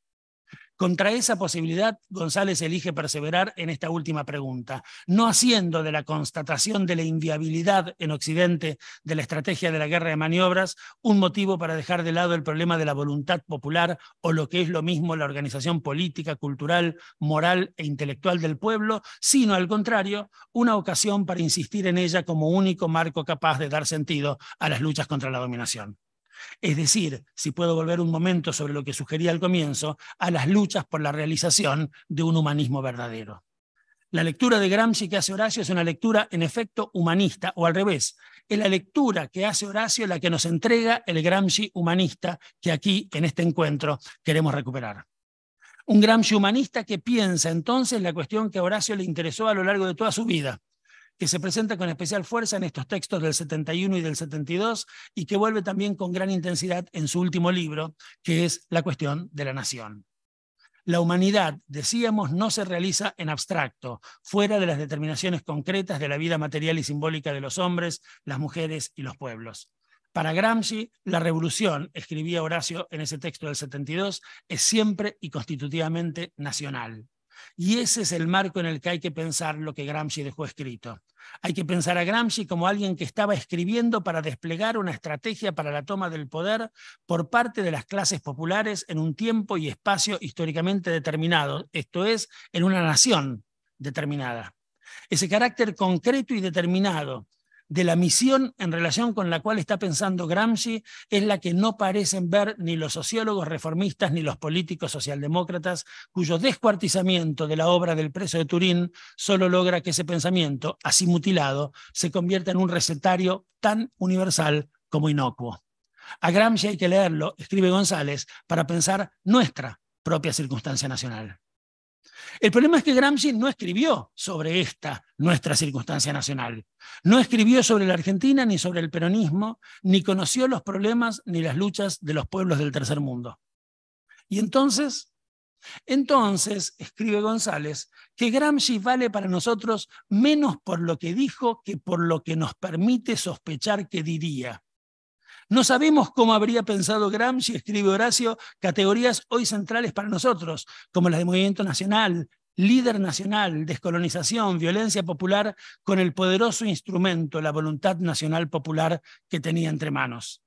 Contra esa posibilidad, González elige perseverar en esta última pregunta, no haciendo de la constatación de la inviabilidad en Occidente de la estrategia de la guerra de maniobras un motivo para dejar de lado el problema de la voluntad popular o lo que es lo mismo la organización política, cultural, moral e intelectual del pueblo, sino al contrario, una ocasión para insistir en ella como único marco capaz de dar sentido a las luchas contra la dominación. Es decir, si puedo volver un momento sobre lo que sugería al comienzo, a las luchas por la realización de un humanismo verdadero. La lectura de Gramsci que hace Horacio es una lectura, en efecto, humanista, o al revés, es la lectura que hace Horacio la que nos entrega el Gramsci humanista que aquí, en este encuentro, queremos recuperar. Un Gramsci humanista que piensa entonces la cuestión que a Horacio le interesó a lo largo de toda su vida, que se presenta con especial fuerza en estos textos del 71 y del 72 y que vuelve también con gran intensidad en su último libro, que es La cuestión de la nación. La humanidad, decíamos, no se realiza en abstracto, fuera de las determinaciones concretas de la vida material y simbólica de los hombres, las mujeres y los pueblos. Para Gramsci, la revolución, escribía Horacio en ese texto del 72, es siempre y constitutivamente nacional. Y ese es el marco en el que hay que pensar lo que Gramsci dejó escrito. Hay que pensar a Gramsci como alguien que estaba escribiendo para desplegar una estrategia para la toma del poder por parte de las clases populares en un tiempo y espacio históricamente determinado, esto es, en una nación determinada. Ese carácter concreto y determinado de la misión en relación con la cual está pensando Gramsci es la que no parecen ver ni los sociólogos reformistas ni los políticos socialdemócratas, cuyo descuartizamiento de la obra del preso de Turín solo logra que ese pensamiento, así mutilado, se convierta en un recetario tan universal como inocuo. A Gramsci hay que leerlo, escribe González, para pensar nuestra propia circunstancia nacional. El problema es que Gramsci no escribió sobre esta nuestra circunstancia nacional. No escribió sobre la Argentina ni sobre el peronismo, ni conoció los problemas ni las luchas de los pueblos del tercer mundo. Y entonces, entonces, escribe González, que Gramsci vale para nosotros menos por lo que dijo que por lo que nos permite sospechar que diría. No sabemos cómo habría pensado Gramsci, escribe Horacio, categorías hoy centrales para nosotros, como las de movimiento nacional, líder nacional, descolonización, violencia popular, con el poderoso instrumento, la voluntad nacional popular que tenía entre manos.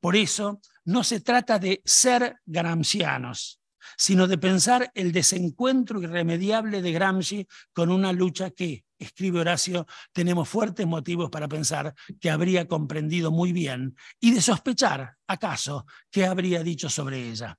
Por eso, no se trata de ser gramscianos, sino de pensar el desencuentro irremediable de Gramsci con una lucha que, escribe Horacio, tenemos fuertes motivos para pensar que habría comprendido muy bien y de sospechar, acaso, qué habría dicho sobre ella.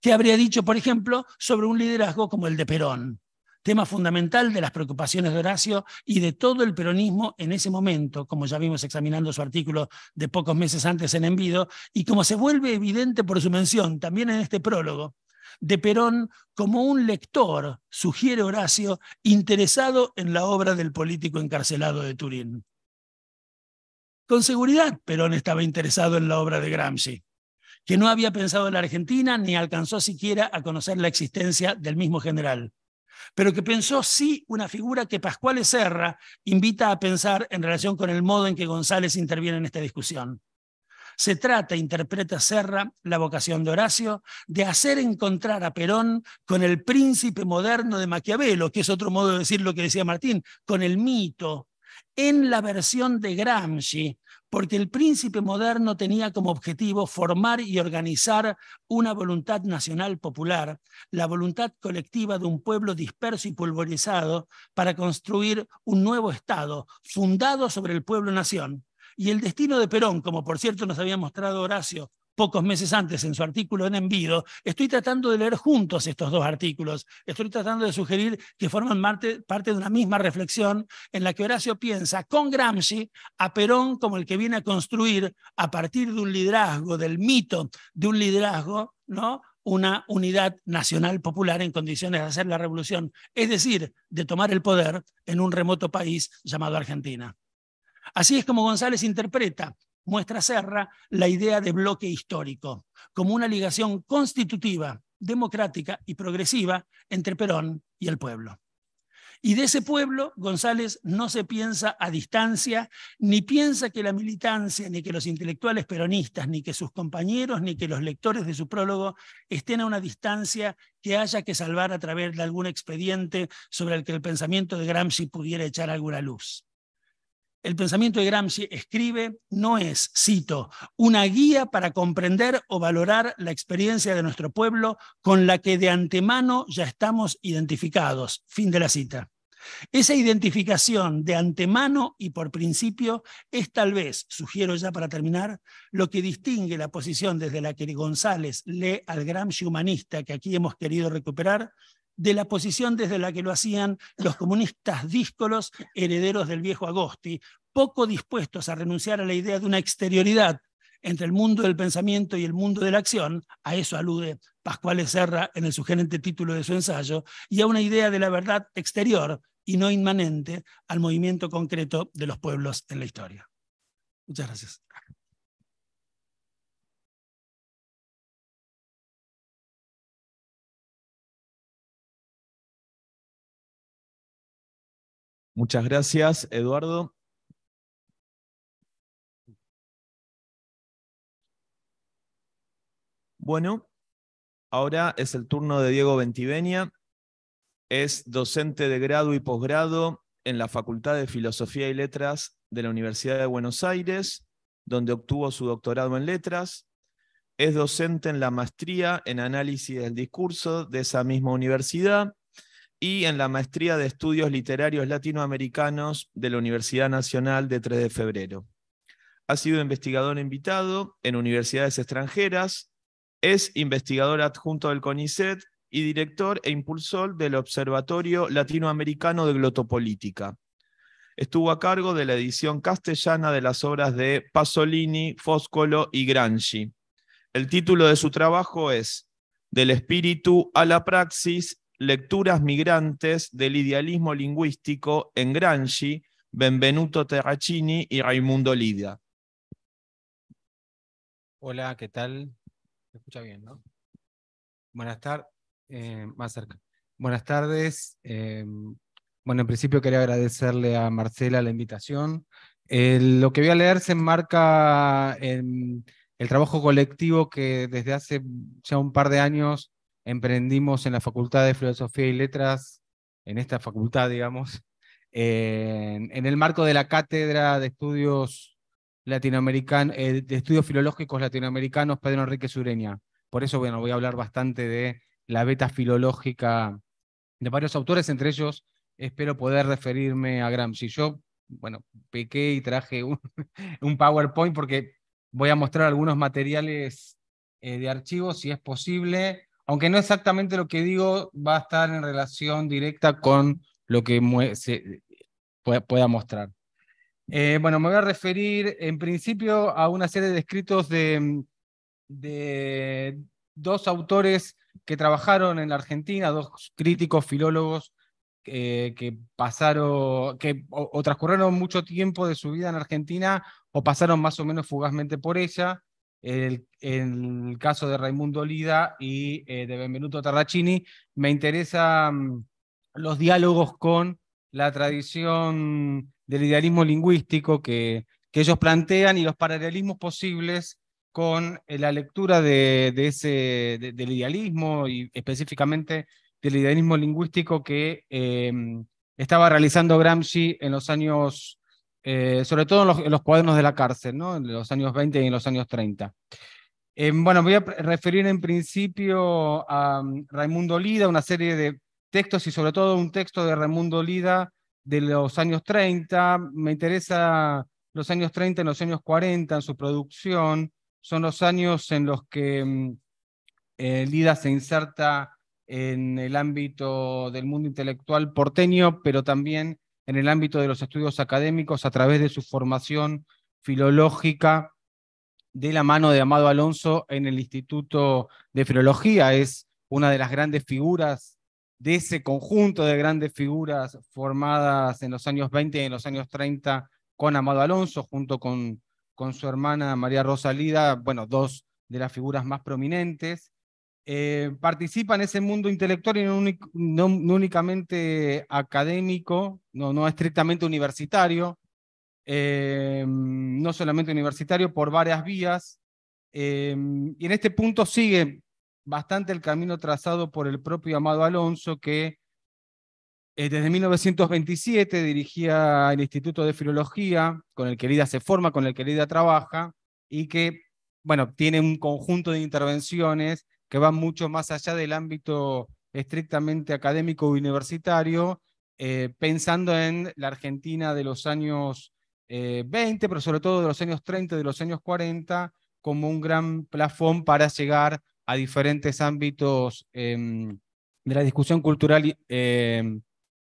¿Qué habría dicho, por ejemplo, sobre un liderazgo como el de Perón? Tema fundamental de las preocupaciones de Horacio y de todo el peronismo en ese momento, como ya vimos examinando su artículo de pocos meses antes en Envido, y como se vuelve evidente por su mención también en este prólogo, de Perón como un lector, sugiere Horacio, interesado en la obra del político encarcelado de Turín. Con seguridad, Perón estaba interesado en la obra de Gramsci, que no había pensado en la Argentina ni alcanzó siquiera a conocer la existencia del mismo general, pero que pensó sí una figura que Pascual Serra invita a pensar en relación con el modo en que González interviene en esta discusión. Se trata, interpreta Serra, la vocación de Horacio, de hacer encontrar a Perón con el príncipe moderno de Maquiavelo, que es otro modo de decir lo que decía Martín, con el mito, en la versión de Gramsci, porque el príncipe moderno tenía como objetivo formar y organizar una voluntad nacional popular, la voluntad colectiva de un pueblo disperso y pulverizado para construir un nuevo Estado fundado sobre el pueblo-nación y el destino de Perón, como por cierto nos había mostrado Horacio pocos meses antes en su artículo en Envido, estoy tratando de leer juntos estos dos artículos, estoy tratando de sugerir que forman parte, parte de una misma reflexión en la que Horacio piensa con Gramsci a Perón como el que viene a construir a partir de un liderazgo, del mito de un liderazgo, ¿no? una unidad nacional popular en condiciones de hacer la revolución, es decir, de tomar el poder en un remoto país llamado Argentina. Así es como González interpreta, muestra Serra, la idea de bloque histórico, como una ligación constitutiva, democrática y progresiva entre Perón y el pueblo. Y de ese pueblo, González no se piensa a distancia, ni piensa que la militancia, ni que los intelectuales peronistas, ni que sus compañeros, ni que los lectores de su prólogo estén a una distancia que haya que salvar a través de algún expediente sobre el que el pensamiento de Gramsci pudiera echar alguna luz el pensamiento de Gramsci escribe no es, cito, una guía para comprender o valorar la experiencia de nuestro pueblo con la que de antemano ya estamos identificados. Fin de la cita. Esa identificación de antemano y por principio es tal vez, sugiero ya para terminar, lo que distingue la posición desde la que González lee al Gramsci humanista que aquí hemos querido recuperar de la posición desde la que lo hacían los comunistas díscolos herederos del viejo Agosti, poco dispuestos a renunciar a la idea de una exterioridad entre el mundo del pensamiento y el mundo de la acción, a eso alude Pascual Serra en el sugerente título de su ensayo, y a una idea de la verdad exterior y no inmanente al movimiento concreto de los pueblos en la historia. Muchas gracias. Muchas gracias, Eduardo. Bueno, ahora es el turno de Diego Ventivenia. Es docente de grado y posgrado en la Facultad de Filosofía y Letras de la Universidad de Buenos Aires, donde obtuvo su doctorado en letras. Es docente en la maestría en análisis del discurso de esa misma universidad y en la Maestría de Estudios Literarios Latinoamericanos de la Universidad Nacional de 3 de Febrero. Ha sido investigador invitado en universidades extranjeras, es investigador adjunto del CONICET y director e impulsor del Observatorio Latinoamericano de Glotopolítica. Estuvo a cargo de la edición castellana de las obras de Pasolini, Foscolo y Granchi. El título de su trabajo es Del espíritu a la praxis Lecturas migrantes del idealismo lingüístico en Gramsci, Benvenuto Terracini y Raimundo Lidia. Hola, ¿qué tal? Se escucha bien, ¿no? Buenas tardes, eh, más cerca. Buenas tardes. Eh, bueno, en principio quería agradecerle a Marcela la invitación. lo que voy a leer se enmarca en el trabajo colectivo que desde hace ya un par de años emprendimos en la Facultad de Filosofía y Letras, en esta facultad, digamos, en, el marco de la Cátedra de Estudios Latinoamericanos, eh, de Estudios Filológicos Latinoamericanos, Pedro Enrique Sureña. Por eso, bueno, voy a hablar bastante de la beta filológica de varios autores, entre ellos espero poder referirme a Gramsci. Yo, bueno, pequé y traje un, <laughs> PowerPoint porque voy a mostrar algunos materiales eh, de archivo, si es posible aunque no exactamente lo que digo va a estar en relación directa con lo que se pueda mostrar. Eh, bueno, me voy a referir en principio a una serie de escritos de, dos autores que trabajaron en la Argentina, dos críticos, filólogos, eh, que pasaron, que o, transcurrieron mucho tiempo de su vida en Argentina o pasaron más o menos fugazmente por ella el, el caso de Raimundo Lida y eh, de Benvenuto Tarracini, me interesan mm, los diálogos con la tradición del idealismo lingüístico que, ellos plantean y los paralelismos posibles con eh, la lectura de, ese, del idealismo y específicamente del idealismo lingüístico que eh, estaba realizando Gramsci en los años eh, sobre todo en los, cuadernos de la cárcel, ¿no? en los años 20 y en los años 30. Eh, bueno, voy a referir en principio a mm, Raimundo Lida, una serie de textos y sobre todo un texto de Raimundo Lida de los años 30. Me interesa los años 30 y los años 40 en su producción. Son los años en los que mm, eh, Lida se inserta en el ámbito del mundo intelectual porteño, pero también en el ámbito de los estudios académicos a través de su formación filológica de la mano de Amado Alonso en el Instituto de Filología. Es una de las grandes figuras de ese conjunto de grandes figuras formadas en los años 20 y en los años 30 con Amado Alonso, junto con, con su hermana María Rosalida, bueno, dos de las figuras más prominentes. Eh, participa en ese mundo intelectual y no, únicamente académico, no, estrictamente universitario, eh, no solamente universitario, por varias vías. Eh, y en este punto sigue bastante el camino trazado por el propio Amado Alonso, que desde 1927 dirigía el Instituto de Filología, con el que Lida se forma, con el que Lida trabaja, y que, bueno, tiene un conjunto de intervenciones que va mucho más allá del ámbito estrictamente académico o universitario, eh, pensando en la Argentina de los años 20, eh, pero sobre todo de los años 30, de los años 40, como un gran plafón para llegar a diferentes ámbitos em, de la discusión cultural em,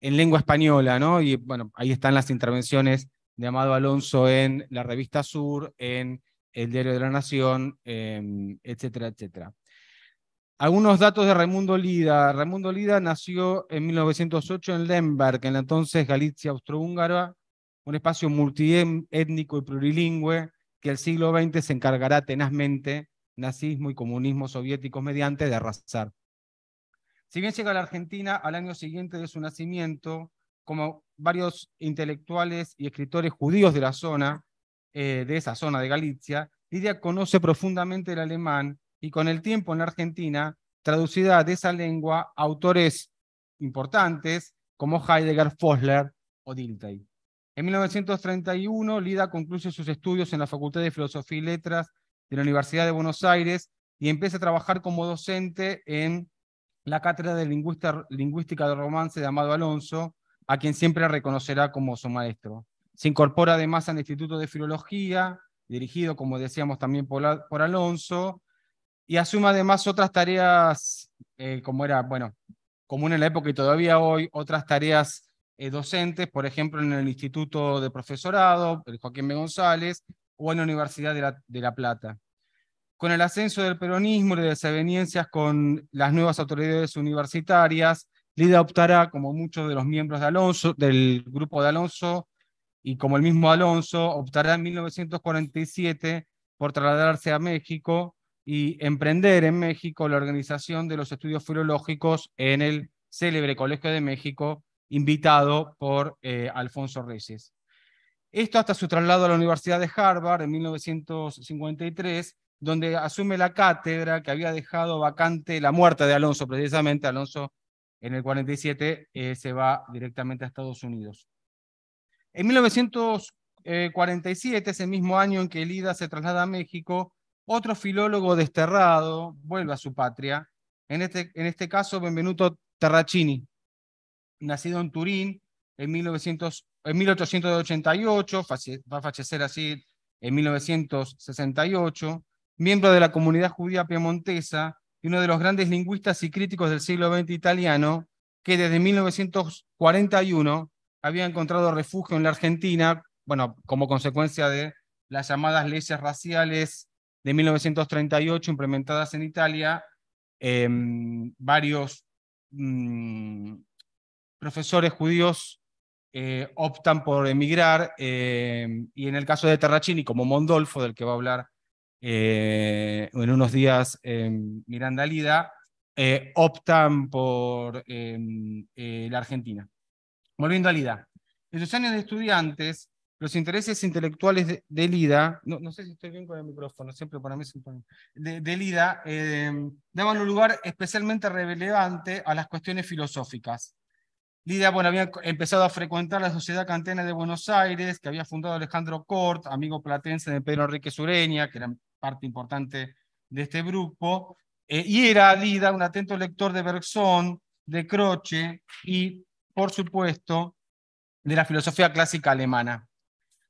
en lengua española, ¿no? Y bueno, ahí están las intervenciones de Amado Alonso en la revista Sur, en el Diario de la Nación, em, etcétera, etcétera. Algunos datos de Raimundo Lida. Raimundo Lida nació en 1908 en Lemberg, en la entonces Galicia austrohúngara, un espacio multietnico y plurilingüe que el siglo XX se encargará tenazmente nazismo y comunismo soviéticos mediante de arrasar. Si bien llega a la Argentina al año siguiente de su nacimiento, como varios intelectuales y escritores judíos de la zona, eh, de esa zona de Galicia, Lidia conoce profundamente el alemán y con el tiempo en la Argentina, traducida de esa lengua a autores importantes como Heidegger, Fosler o Dilthey. En 1931, Lida concluye sus estudios en la Facultad de Filosofía y Letras de la Universidad de Buenos Aires y empieza a trabajar como docente en la Cátedra de Lingüística de Romance de Amado Alonso, a quien siempre reconocerá como su maestro. Se incorpora además al Instituto de Filología, dirigido, como decíamos, también por Alonso, y asume además otras tareas, eh, como era, bueno, común en la época y todavía hoy, otras tareas eh, docentes, por ejemplo, en el Instituto de Profesorado, el Joaquín B. González, o en la Universidad de la, Plata. Con el ascenso del peronismo y de desavenencias con las nuevas autoridades universitarias, Lida optará, como muchos de los miembros de Alonso, del grupo de Alonso, y como el mismo Alonso, optará en 1947 por trasladarse a México y emprender en México la organización de los estudios filológicos en el célebre Colegio de México, invitado por eh, Alfonso Reyes. Esto hasta su traslado a la Universidad de Harvard en 1953, donde asume la cátedra que había dejado vacante la muerte de Alonso, precisamente Alonso en el 47 eh, se va directamente a Estados Unidos. En 1947, eh, ese mismo año en que Elida se traslada a México, otro filólogo desterrado vuelve a su patria, en este, en este caso Benvenuto Terracini, nacido en Turín en, en 1888, va a fallecer así en 1968, miembro de la comunidad judía piemontesa y uno de los grandes lingüistas y críticos del siglo XX italiano, que desde 1941 había encontrado refugio en la Argentina, bueno, como consecuencia de las llamadas leyes raciales de 1938 implementadas en Italia, em, varios mm, profesores judíos eh, optan por emigrar em, y en el caso de Terracini, como Mondolfo, del que va a hablar eh, en unos días em, Miranda Lida, eh, optan por la Argentina. Volviendo a Lida. En sus años de estudiantes, los intereses intelectuales de, Lida, no, sé si estoy bien con el micrófono, siempre para mí es de, de Lida, eh, daban un lugar especialmente relevante a las cuestiones filosóficas. Lida bueno, había empezado a frecuentar la Sociedad Cantena de Buenos Aires, que había fundado Alejandro Cort, amigo platense de Pedro Enrique Sureña, que era parte importante de este grupo, eh, y era Lida un atento lector de Bergson, de Croce y, por supuesto, de la filosofía clásica alemana.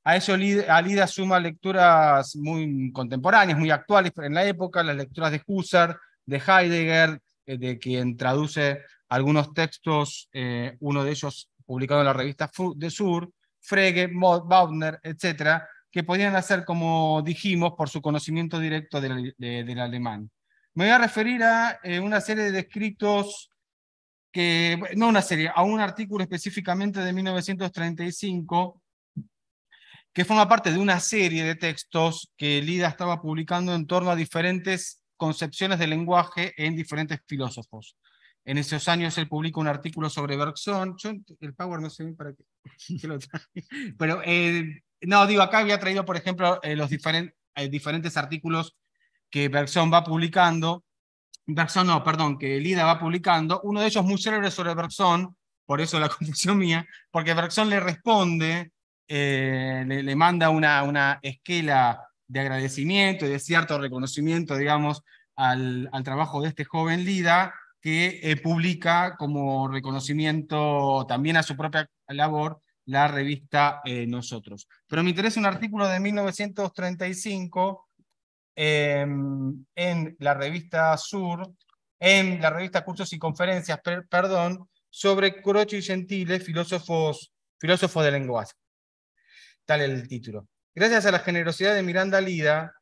A eso Alida suma lecturas muy contemporáneas, muy actuales en la época, las lecturas de Husserl, de Heidegger, eh, de quien traduce algunos textos, eh, uno de ellos publicado en la revista de Sur, Frege, Mott, etcétera, que podían hacer, como dijimos, por su conocimiento directo del, alemán. Me voy a referir a eh, una serie de escritos que, no una serie, a un artículo específicamente de 1935 que forma parte de una serie de textos que Lida estaba publicando en torno a diferentes concepciones del lenguaje en diferentes filósofos. En esos años él publica un artículo sobre Bergson. el Power no sé bien para qué. <laughs> <laughs> Pero eh, no, digo, acá había traído, por ejemplo, eh, los eh, diferentes artículos que Bergson va publicando. Bergson no, perdón, que Lida va publicando. Uno de ellos muy célebre sobre Bergson, por eso la <laughs> confusión mía, porque Bergson le responde eh, le, manda una, una, esquela de agradecimiento y de cierto reconocimiento, digamos, al, trabajo de este joven Lida, que eh, publica como reconocimiento también a su propia labor la revista eh, Nosotros. Pero me interesa un artículo de 1935 em, en la revista Sur, en la revista Cursos y Conferencias, perdón, sobre Croce y Gentile, filósofos, filósofos de lenguaje el título. Gracias a la generosidad de Miranda Lida,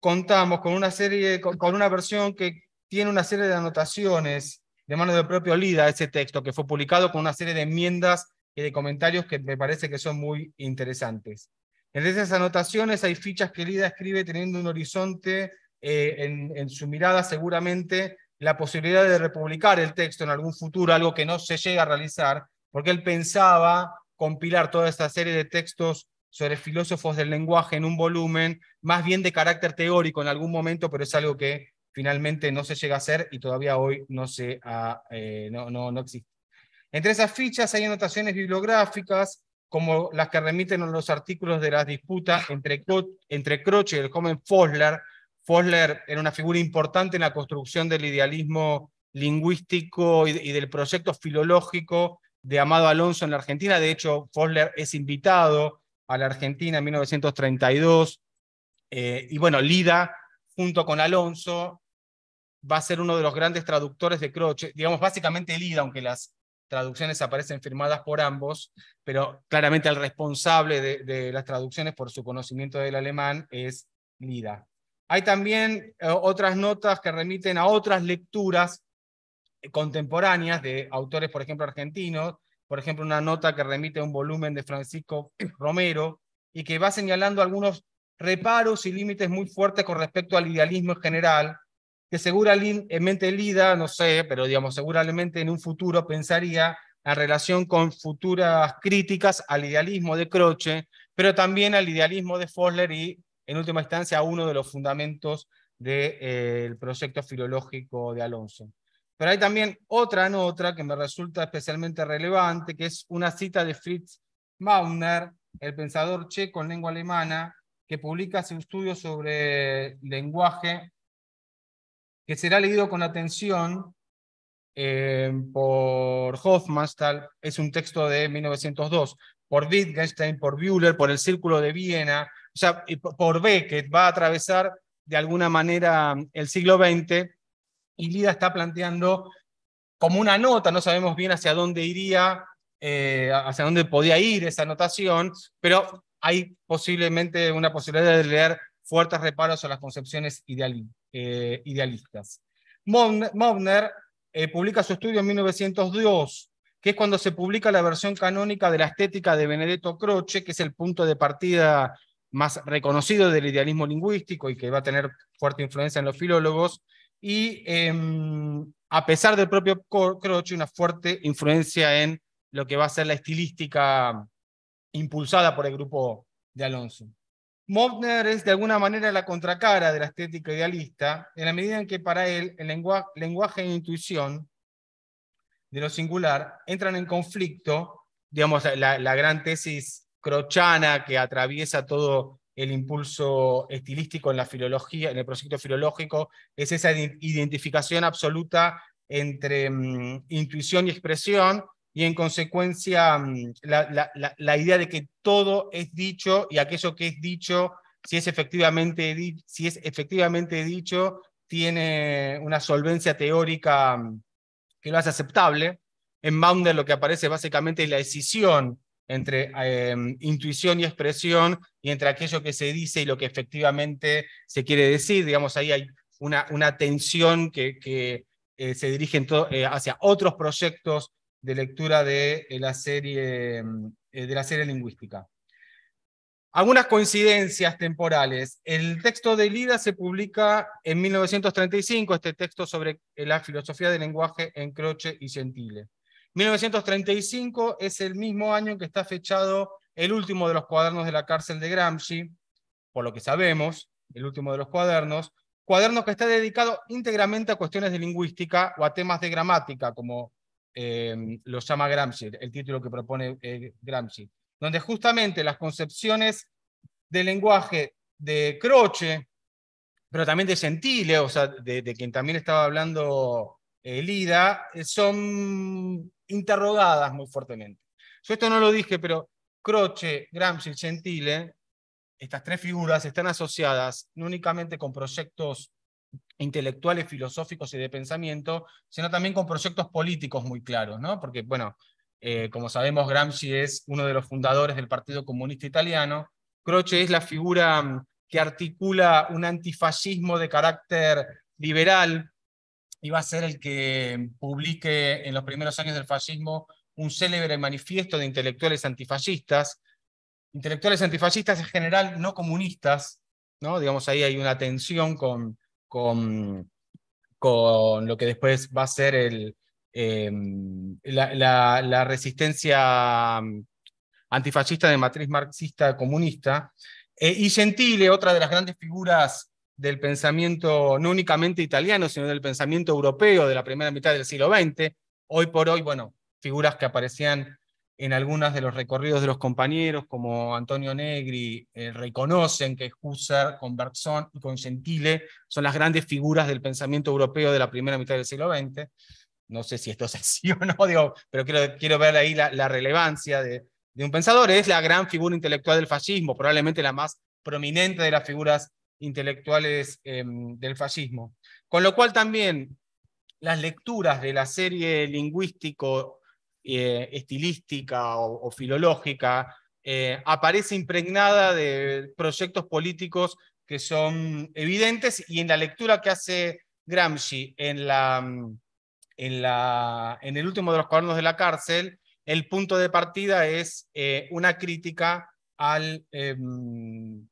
contamos con una serie, con una versión que tiene una serie de anotaciones de mano del propio Lida, ese texto que fue publicado con una serie de enmiendas y de comentarios que me parece que son muy interesantes. En esas anotaciones hay fichas que Lida escribe teniendo un horizonte eh, en, en su mirada seguramente la posibilidad de republicar el texto en algún futuro, algo que no se llega a realizar, porque él pensaba compilar toda esta serie de textos sobre filósofos del lenguaje en un volumen, más bien de carácter teórico en algún momento, pero es algo que finalmente no se llega a hacer y todavía hoy no, se, eh, no, existe. Entre esas fichas hay anotaciones bibliográficas, como las que remiten a los artículos de las disputas entre, entre Croce y el joven Fosler. Fosler era una figura importante en la construcción del idealismo lingüístico y del proyecto filológico de Amado Alonso en la Argentina. De hecho, Fosler es invitado a la Argentina en 1932. Eh, y bueno, Lida, junto con Alonso, va a ser uno de los grandes traductores de Croce. Digamos, básicamente Lida, aunque las traducciones aparecen firmadas por ambos, pero claramente el responsable de, las traducciones por su conocimiento del alemán es Lida. Hay también eh, otras notas que remiten a otras lecturas contemporáneas de autores, por ejemplo, argentinos, por ejemplo, una nota que remite a un volumen de Francisco <clears throat> Romero y que va señalando algunos reparos y límites muy fuertes con respecto al idealismo en general, que seguramente Lida, no sé, pero digamos, seguramente en un futuro pensaría en relación con futuras críticas al idealismo de Croce, pero también al idealismo de Fosler y, en última instancia, a uno de los fundamentos del de, eh, proyecto filológico de Alonso. Pero hay también otra nota que me resulta especialmente relevante, que es una cita de Fritz Mauner, el pensador checo en lengua alemana, que publica su estudio sobre lenguaje, que será leído con atención eh, por Hofmannsthal, es un texto de 1902, por Wittgenstein, por Bühler, por el Círculo de Viena, o sea, por Beckett, va a atravesar de alguna manera mm, el siglo XX y Lida está planteando como una nota, no sabemos bien hacia dónde iría, eh, hacia dónde podía ir esa anotación, pero hay posiblemente una posibilidad de leer fuertes reparos a las concepciones eh, idealistas. Mobner eh, publica su estudio en 1902, que es cuando se publica la versión canónica de la estética de Benedetto Croce, que es el punto de partida más reconocido del idealismo lingüístico y que va a tener fuerte influencia en los filólogos, y em, a pesar del propio Croce, una fuerte influencia en lo que va a ser la estilística impulsada por el grupo de Alonso. Mobner es de alguna manera la contracara de la estética idealista, en la medida en que para él el lenguaje, e intuición de lo singular entran en conflicto, digamos, la gran tesis crochana que atraviesa todo el impulso estilístico en la filología, en el proyecto filológico, es esa identificación absoluta entre mm, intuición y expresión, y en consecuencia mm, la, idea de que todo es dicho y aquello que es dicho, si es efectivamente, dicho, tiene una solvencia teórica mm, que lo hace aceptable. En Bounder lo que aparece básicamente es la decisión entre em, intuición y expresión y entre aquello que se dice y lo que efectivamente se quiere decir. Digamos, ahí hay una, tensión que, eh, se dirige eh, hacia otros proyectos de lectura de, eh, la, serie, em, de la serie lingüística. Algunas coincidencias temporales. El texto de Lida se publica en 1935, este texto sobre la filosofía del lenguaje en Croce y Gentile. 1935 es el mismo año en que está fechado el último de los cuadernos de la cárcel de Gramsci, por lo que sabemos, el último de los cuadernos, cuadernos que está dedicado íntegramente a cuestiones de lingüística o a temas de gramática, como eh, lo llama Gramsci, el título que propone eh, Gramsci, donde justamente las concepciones del lenguaje de Croce, pero también de Gentile, o sea, de, quien también estaba hablando Elida, eh, son interrogadas muy fuertemente. Yo esto no lo dije, pero Croce, Gramsci y Gentile, estas tres figuras están asociadas no únicamente con proyectos intelectuales, filosóficos y de pensamiento, sino también con proyectos políticos muy claros, ¿no? Porque, bueno, eh, como sabemos, Gramsci es uno de los fundadores del Partido Comunista Italiano, Croce es la figura mm, que articula un antifascismo de carácter liberal, y va a ser el que publique en los primeros años del fascismo un célebre manifiesto de intelectuales antifascistas, intelectuales antifascistas en general no comunistas, ¿no? digamos ahí hay una tensión con, con, con lo que después va a ser el, em, la, resistencia mm, antifascista de matriz marxista comunista. Eh, y Gentile, otra de las grandes figuras del pensamiento no únicamente italiano, sino del pensamiento europeo de la primera mitad del siglo XX. Hoy por hoy, bueno, figuras que aparecían en algunos de los recorridos de los compañeros, como Antonio Negri, eh, reconocen que Husserl, con Bergson y con Gentile son las grandes figuras del pensamiento europeo de la primera mitad del siglo XX. No sé si esto <laughs> es así o no, digo, pero quiero, quiero ver ahí la, relevancia de, de un pensador. Es la gran figura intelectual del fascismo, probablemente la más prominente de las figuras intelectuales em, del fascismo. Con lo cual también las lecturas de la serie lingüístico, eh, estilística o, filológica eh, aparece impregnada de proyectos políticos que son evidentes y en la lectura que hace Gramsci en, la, en, la, en el último de los cuadernos de la cárcel, el punto de partida es eh, una crítica al em,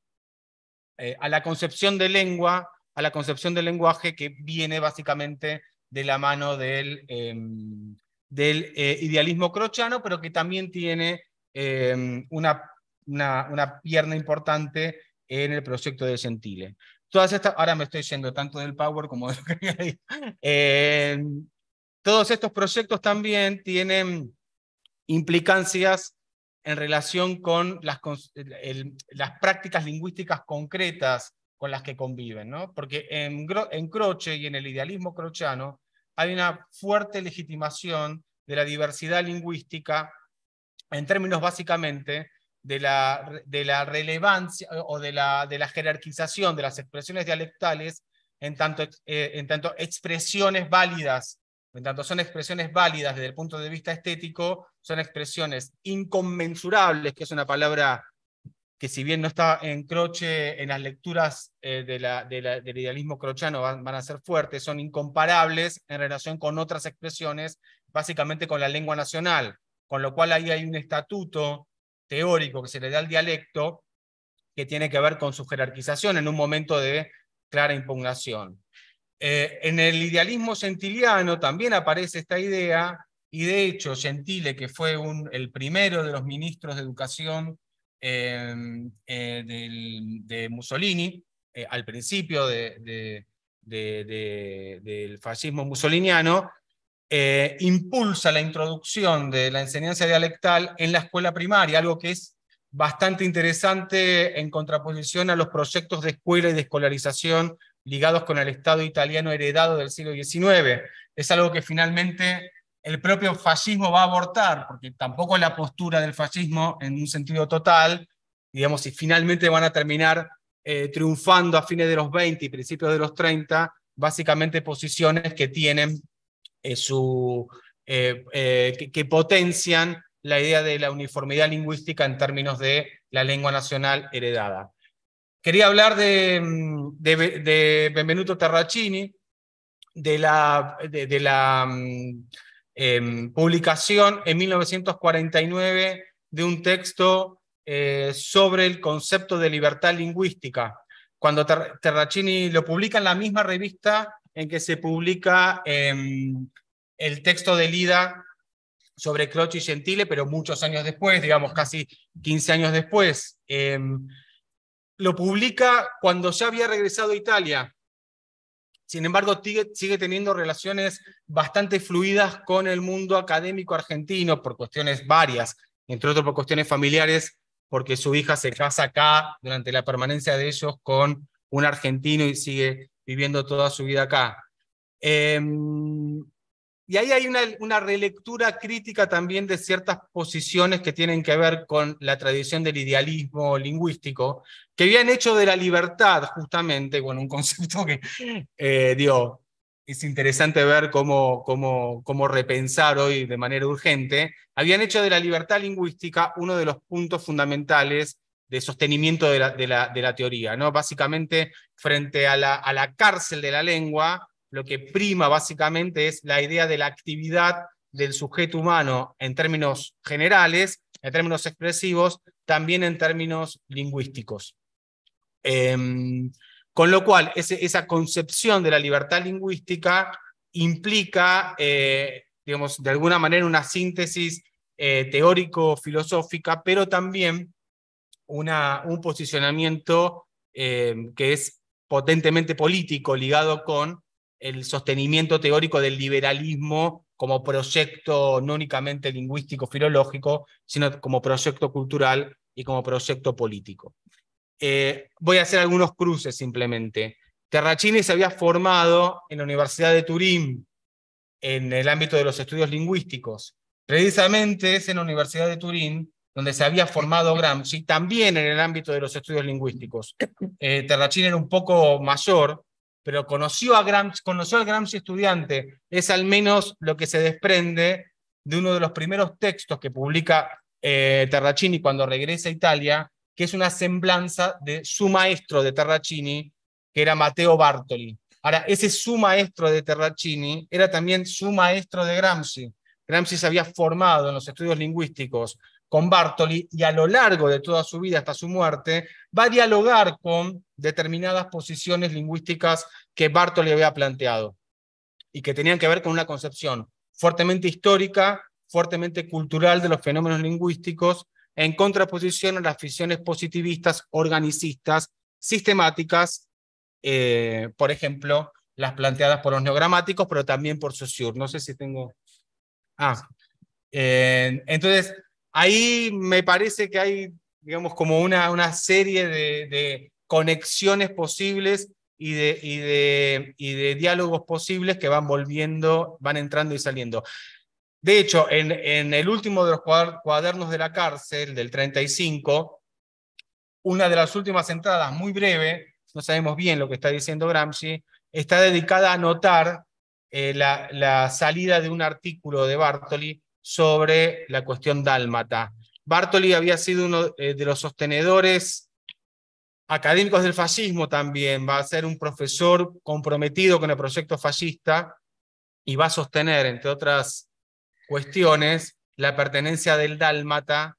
eh, a la concepción de lengua, a la concepción del lenguaje que viene básicamente de la mano del, em, del eh, idealismo crochano, pero que también tiene em, una, una, pierna importante en el proyecto de Gentile. Todas estas, ahora me estoy yendo tanto del Power como de lo que em, todos estos proyectos también tienen implicancias en relación con las, prácticas lingüísticas concretas con las que conviven, ¿no? Porque en, Croce y en el idealismo crochano hay una fuerte legitimación de la diversidad lingüística en términos básicamente de la, relevancia o de la, de la, jerarquización de las expresiones dialectales en tanto, eh, en tanto expresiones válidas en tanto, son expresiones válidas desde el punto de vista estético, son expresiones inconmensurables, que es una palabra que si bien no está en croche, en las lecturas eh, del idealismo crochano van, a ser fuertes, son incomparables en relación con otras expresiones, básicamente con la lengua nacional, con lo cual ahí hay un estatuto teórico que se le da al dialecto que tiene que ver con su jerarquización en un momento de clara impugnación. Eh, en el idealismo gentiliano también aparece esta idea, y de hecho Gentile, que fue el primero de los ministros de educación em, eh, de Mussolini, eh, al principio del fascismo mussoliniano, impulsa la introducción de la enseñanza dialectal en la escuela primaria, algo que es bastante interesante en contraposición a los proyectos de escuela y de escolarización ligados con el Estado italiano heredado del siglo XIX. Es algo que finalmente el propio fascismo va a abortar, porque tampoco es la postura del fascismo en un sentido total, digamos, si finalmente van a terminar eh, triunfando a fines de los 20 y principios de los 30, básicamente posiciones que tienen eh, su, eh, que potencian la idea de la uniformidad lingüística en términos de la lengua nacional heredada. Quería hablar mm, de, Benvenuto Terracini, de la, mm, em, publicación en 1949 de un texto eh, sobre el concepto de libertad lingüística. Cuando Terracini lo publica en la misma revista en que se publica em, el texto de Lida sobre Croce y Gentile, pero muchos años después, digamos casi 15 años después. Em, lo publica cuando ya había regresado a Italia. Sin embargo, sigue, teniendo relaciones bastante fluidas con el mundo académico argentino por cuestiones varias, entre otras por cuestiones familiares, porque su hija se casa acá durante la permanencia de ellos con un argentino y sigue viviendo toda su vida acá. Em, y ahí hay una, una, relectura crítica también de ciertas posiciones que tienen que ver con la tradición del idealismo lingüístico, que habían hecho de la libertad justamente, bueno, un concepto que, eh, es interesante ver cómo, cómo, repensar hoy de manera urgente, habían hecho de la libertad lingüística uno de los puntos fundamentales de sostenimiento de la, de la, de la teoría, ¿no? Básicamente, frente a a la cárcel de la lengua, lo que prima básicamente es la idea de la actividad del sujeto humano en términos generales, en términos expresivos, también en términos lingüísticos. Em, con lo cual, esa concepción de la libertad lingüística implica, eh, digamos, de alguna manera una síntesis eh, teórico-filosófica, pero también una, un posicionamiento em, que es potentemente político, ligado con el sostenimiento teórico del liberalismo como proyecto no únicamente lingüístico, filológico, sino como proyecto cultural y como proyecto político. Eh, voy a hacer algunos cruces simplemente. Terracini se había formado en la Universidad de Turín en el ámbito de los estudios lingüísticos. Precisamente es en la Universidad de Turín donde se había formado Gramsci, también en el ámbito de los estudios lingüísticos. Eh, Terracini era un poco mayor, pero conoció, a Gramsci, al Gramsci estudiante, es al menos lo que se desprende de uno de los primeros textos que publica eh, Terracini cuando regresa a Italia, que es una semblanza de su maestro de Terracini, que era Matteo Bartoli. Ahora, ese su maestro de Terracini era también su maestro de Gramsci. Gramsci se había formado en los estudios lingüísticos con Bartoli y a lo largo de toda su vida hasta su muerte va a dialogar con determinadas posiciones lingüísticas que Bartoli había planteado y que tenían que ver con una concepción fuertemente histórica, fuertemente cultural de los fenómenos lingüísticos en contraposición a las visiones positivistas, organicistas, sistemáticas, eh, por ejemplo, las planteadas por los neogramáticos, pero también por Saussure. No sé si tengo... Ah, eh, entonces ahí me parece que hay, digamos, como una, una serie de, conexiones posibles y de, y, y de, diálogos posibles que van volviendo, van entrando y saliendo. De hecho, en, el último de los cuadernos de la cárcel, del 35, una de las últimas entradas, muy breve, no sabemos bien lo que está diciendo Gramsci, está dedicada a notar eh, la salida de un artículo de Bartoli sobre la cuestión dálmata. Bartoli había sido uno eh, de los sostenedores académicos del fascismo también, va a ser un profesor comprometido con el proyecto fascista y va a sostener, entre otras cuestiones, la pertenencia del dálmata,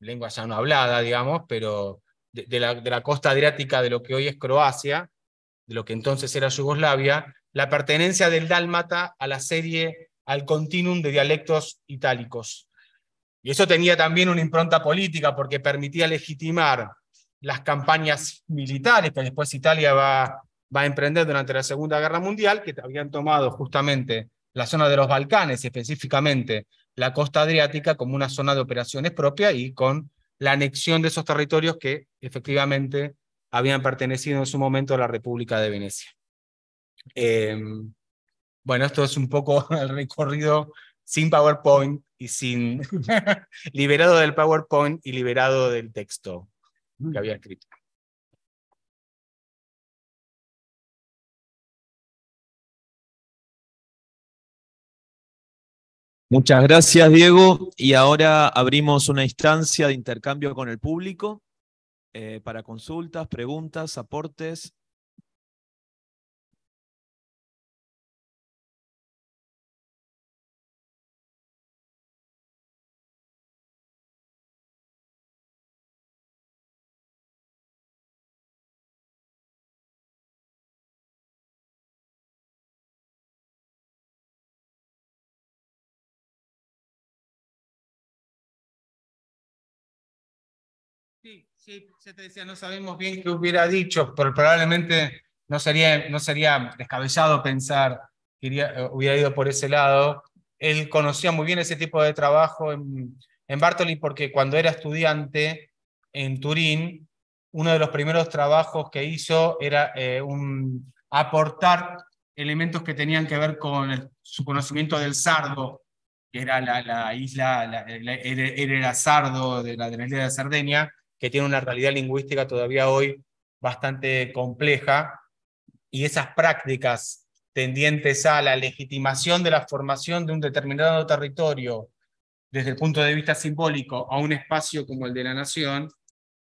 lengua ya no hablada, digamos, pero de, la, de la costa adriática de lo que hoy es Croacia, de lo que entonces era Yugoslavia, la pertenencia del dálmata a la serie al continuum de dialectos itálicos. Y eso tenía también una impronta política porque permitía legitimar las campañas militares que después Italia va, va a emprender durante la Segunda Guerra Mundial, que habían tomado justamente la zona de los Balcanes, específicamente la costa adriática, como una zona de operaciones propia y con la anexión de esos territorios que efectivamente habían pertenecido en su momento a la República de Venecia. Eh, bueno, esto es un poco <laughs> el recorrido sin PowerPoint y sin <laughs> liberado del PowerPoint y liberado del texto que mm. había escrito. Muchas gracias, Diego. Y ahora abrimos una instancia de intercambio con el público eh, para consultas, preguntas, aportes. Sí, se ya te decía, no sabemos bien qué hubiera dicho, pero probablemente no sería, no sería descabellado pensar que eh, hubiera ido por ese lado. Él conocía muy bien ese tipo de trabajo en, en Bartoli porque cuando era estudiante en Turín, uno de los primeros trabajos que hizo era eh, un, aportar elementos que tenían que ver con su conocimiento del sardo, que era la, la isla, la, era, sardo de la, de la isla de Cerdeña que tiene una realidad lingüística todavía hoy bastante compleja y esas prácticas tendientes a la legitimación de la formación de un determinado territorio desde el punto de vista simbólico a un espacio como el de la nación,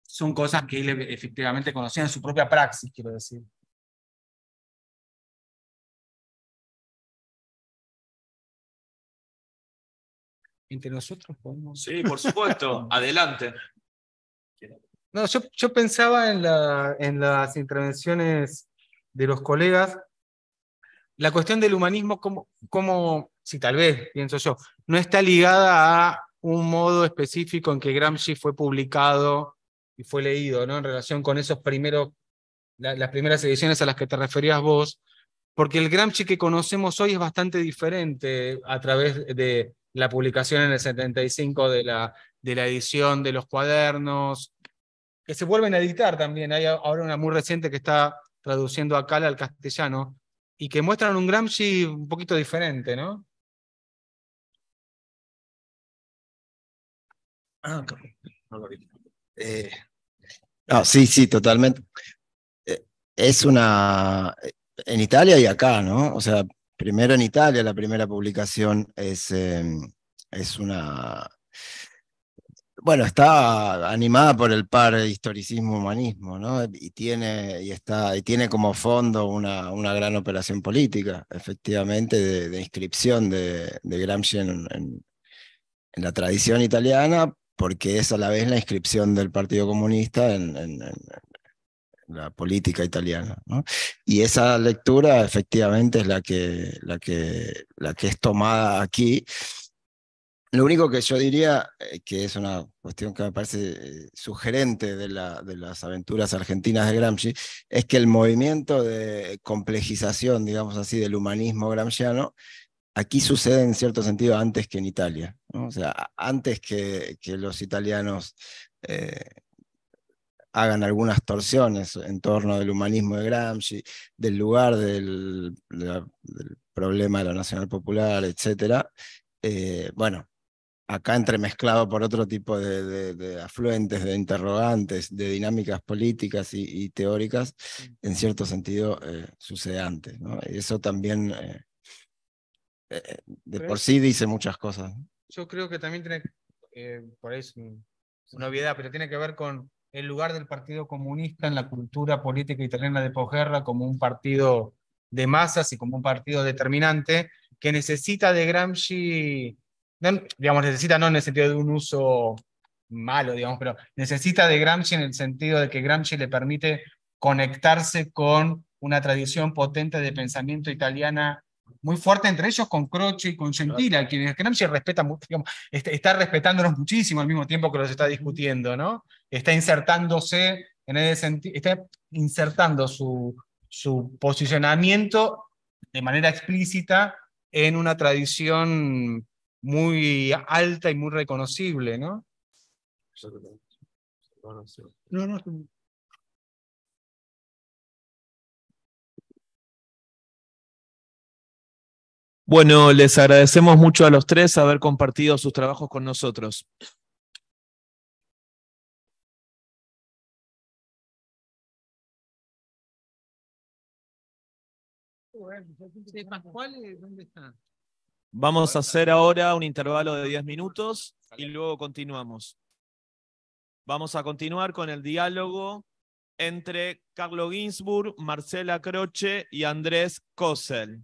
son cosas que él efectivamente conocía en su propia praxis, quiero decir. Entre nosotros podemos. Sí, por supuesto, <laughs> adelante yo, pensaba en, la, en las intervenciones de los colegas, la cuestión del humanismo, como, como, si tal vez, pienso yo, no está ligada a un modo específico en que Gramsci fue publicado y fue leído, ¿no? En relación con esos primeros, las primeras ediciones a las que te referías vos, porque el Gramsci que conocemos hoy es bastante diferente a través de la publicación en el 75 de la, de la edición de los cuadernos, que se vuelven a editar también. Hay ahora una muy reciente que está traduciendo a Cala al castellano y que muestran un Gramsci un poquito diferente, ¿no? Ah, eh, ah sí, sí, totalmente. Eh, es una. En Italia y acá, ¿no? O sea, primero en Italia la primera publicación es, em, es una bueno, está animada por el par historicismo-humanismo, ¿no? Y tiene, y está, y tiene como fondo una, una gran operación política, efectivamente, de, inscripción de, Gramsci en, la tradición italiana, porque es a la vez la inscripción del Partido Comunista en, en la política italiana. ¿no? Y esa lectura efectivamente es la que, la que, la que es tomada aquí lo único que yo diría, eh, que es una cuestión que me parece eh, sugerente de, las aventuras argentinas de Gramsci, es que el movimiento de complejización, digamos así, del humanismo gramsciano, aquí sucede en cierto sentido antes que en Italia. O sea, antes que, los italianos eh, hagan algunas torsiones en torno del humanismo de Gramsci, del lugar del, problema de la nacional popular, etc. bueno, acá entremezclado por otro tipo de, afluentes, de interrogantes, de dinámicas políticas y, teóricas, mm. en cierto sentido eh, sucede antes. eso también eh, eh, de por sí dice muchas cosas. Yo creo que también tiene, por ahí es una obviedad, pero tiene que ver con el lugar del Partido Comunista en la cultura política italiana de posguerra como un partido de masas y como un partido determinante que necesita de Gramsci digamos, necesita no en el sentido de un uso malo, digamos, pero necesita de Gramsci en el sentido de que Gramsci le permite conectarse con una tradición potente de pensamiento italiana muy fuerte, entre ellos con Croce y con Gentile, quienes Gramsci respeta, digamos, este, está respetándonos muchísimo al mismo tiempo que los está discutiendo, ¿no? Está insertándose en ese está insertando su, su posicionamiento de manera explícita en una tradición muy alta y muy reconocible, ¿no? Bueno, les agradecemos mucho a los tres haber compartido sus trabajos con nosotros. ¿dónde Vamos a hacer ahora un intervalo de 10 minutos y luego continuamos. Vamos a continuar con el diálogo entre Carlo Ginsburg, Marcela Croce y Andrés Kossel.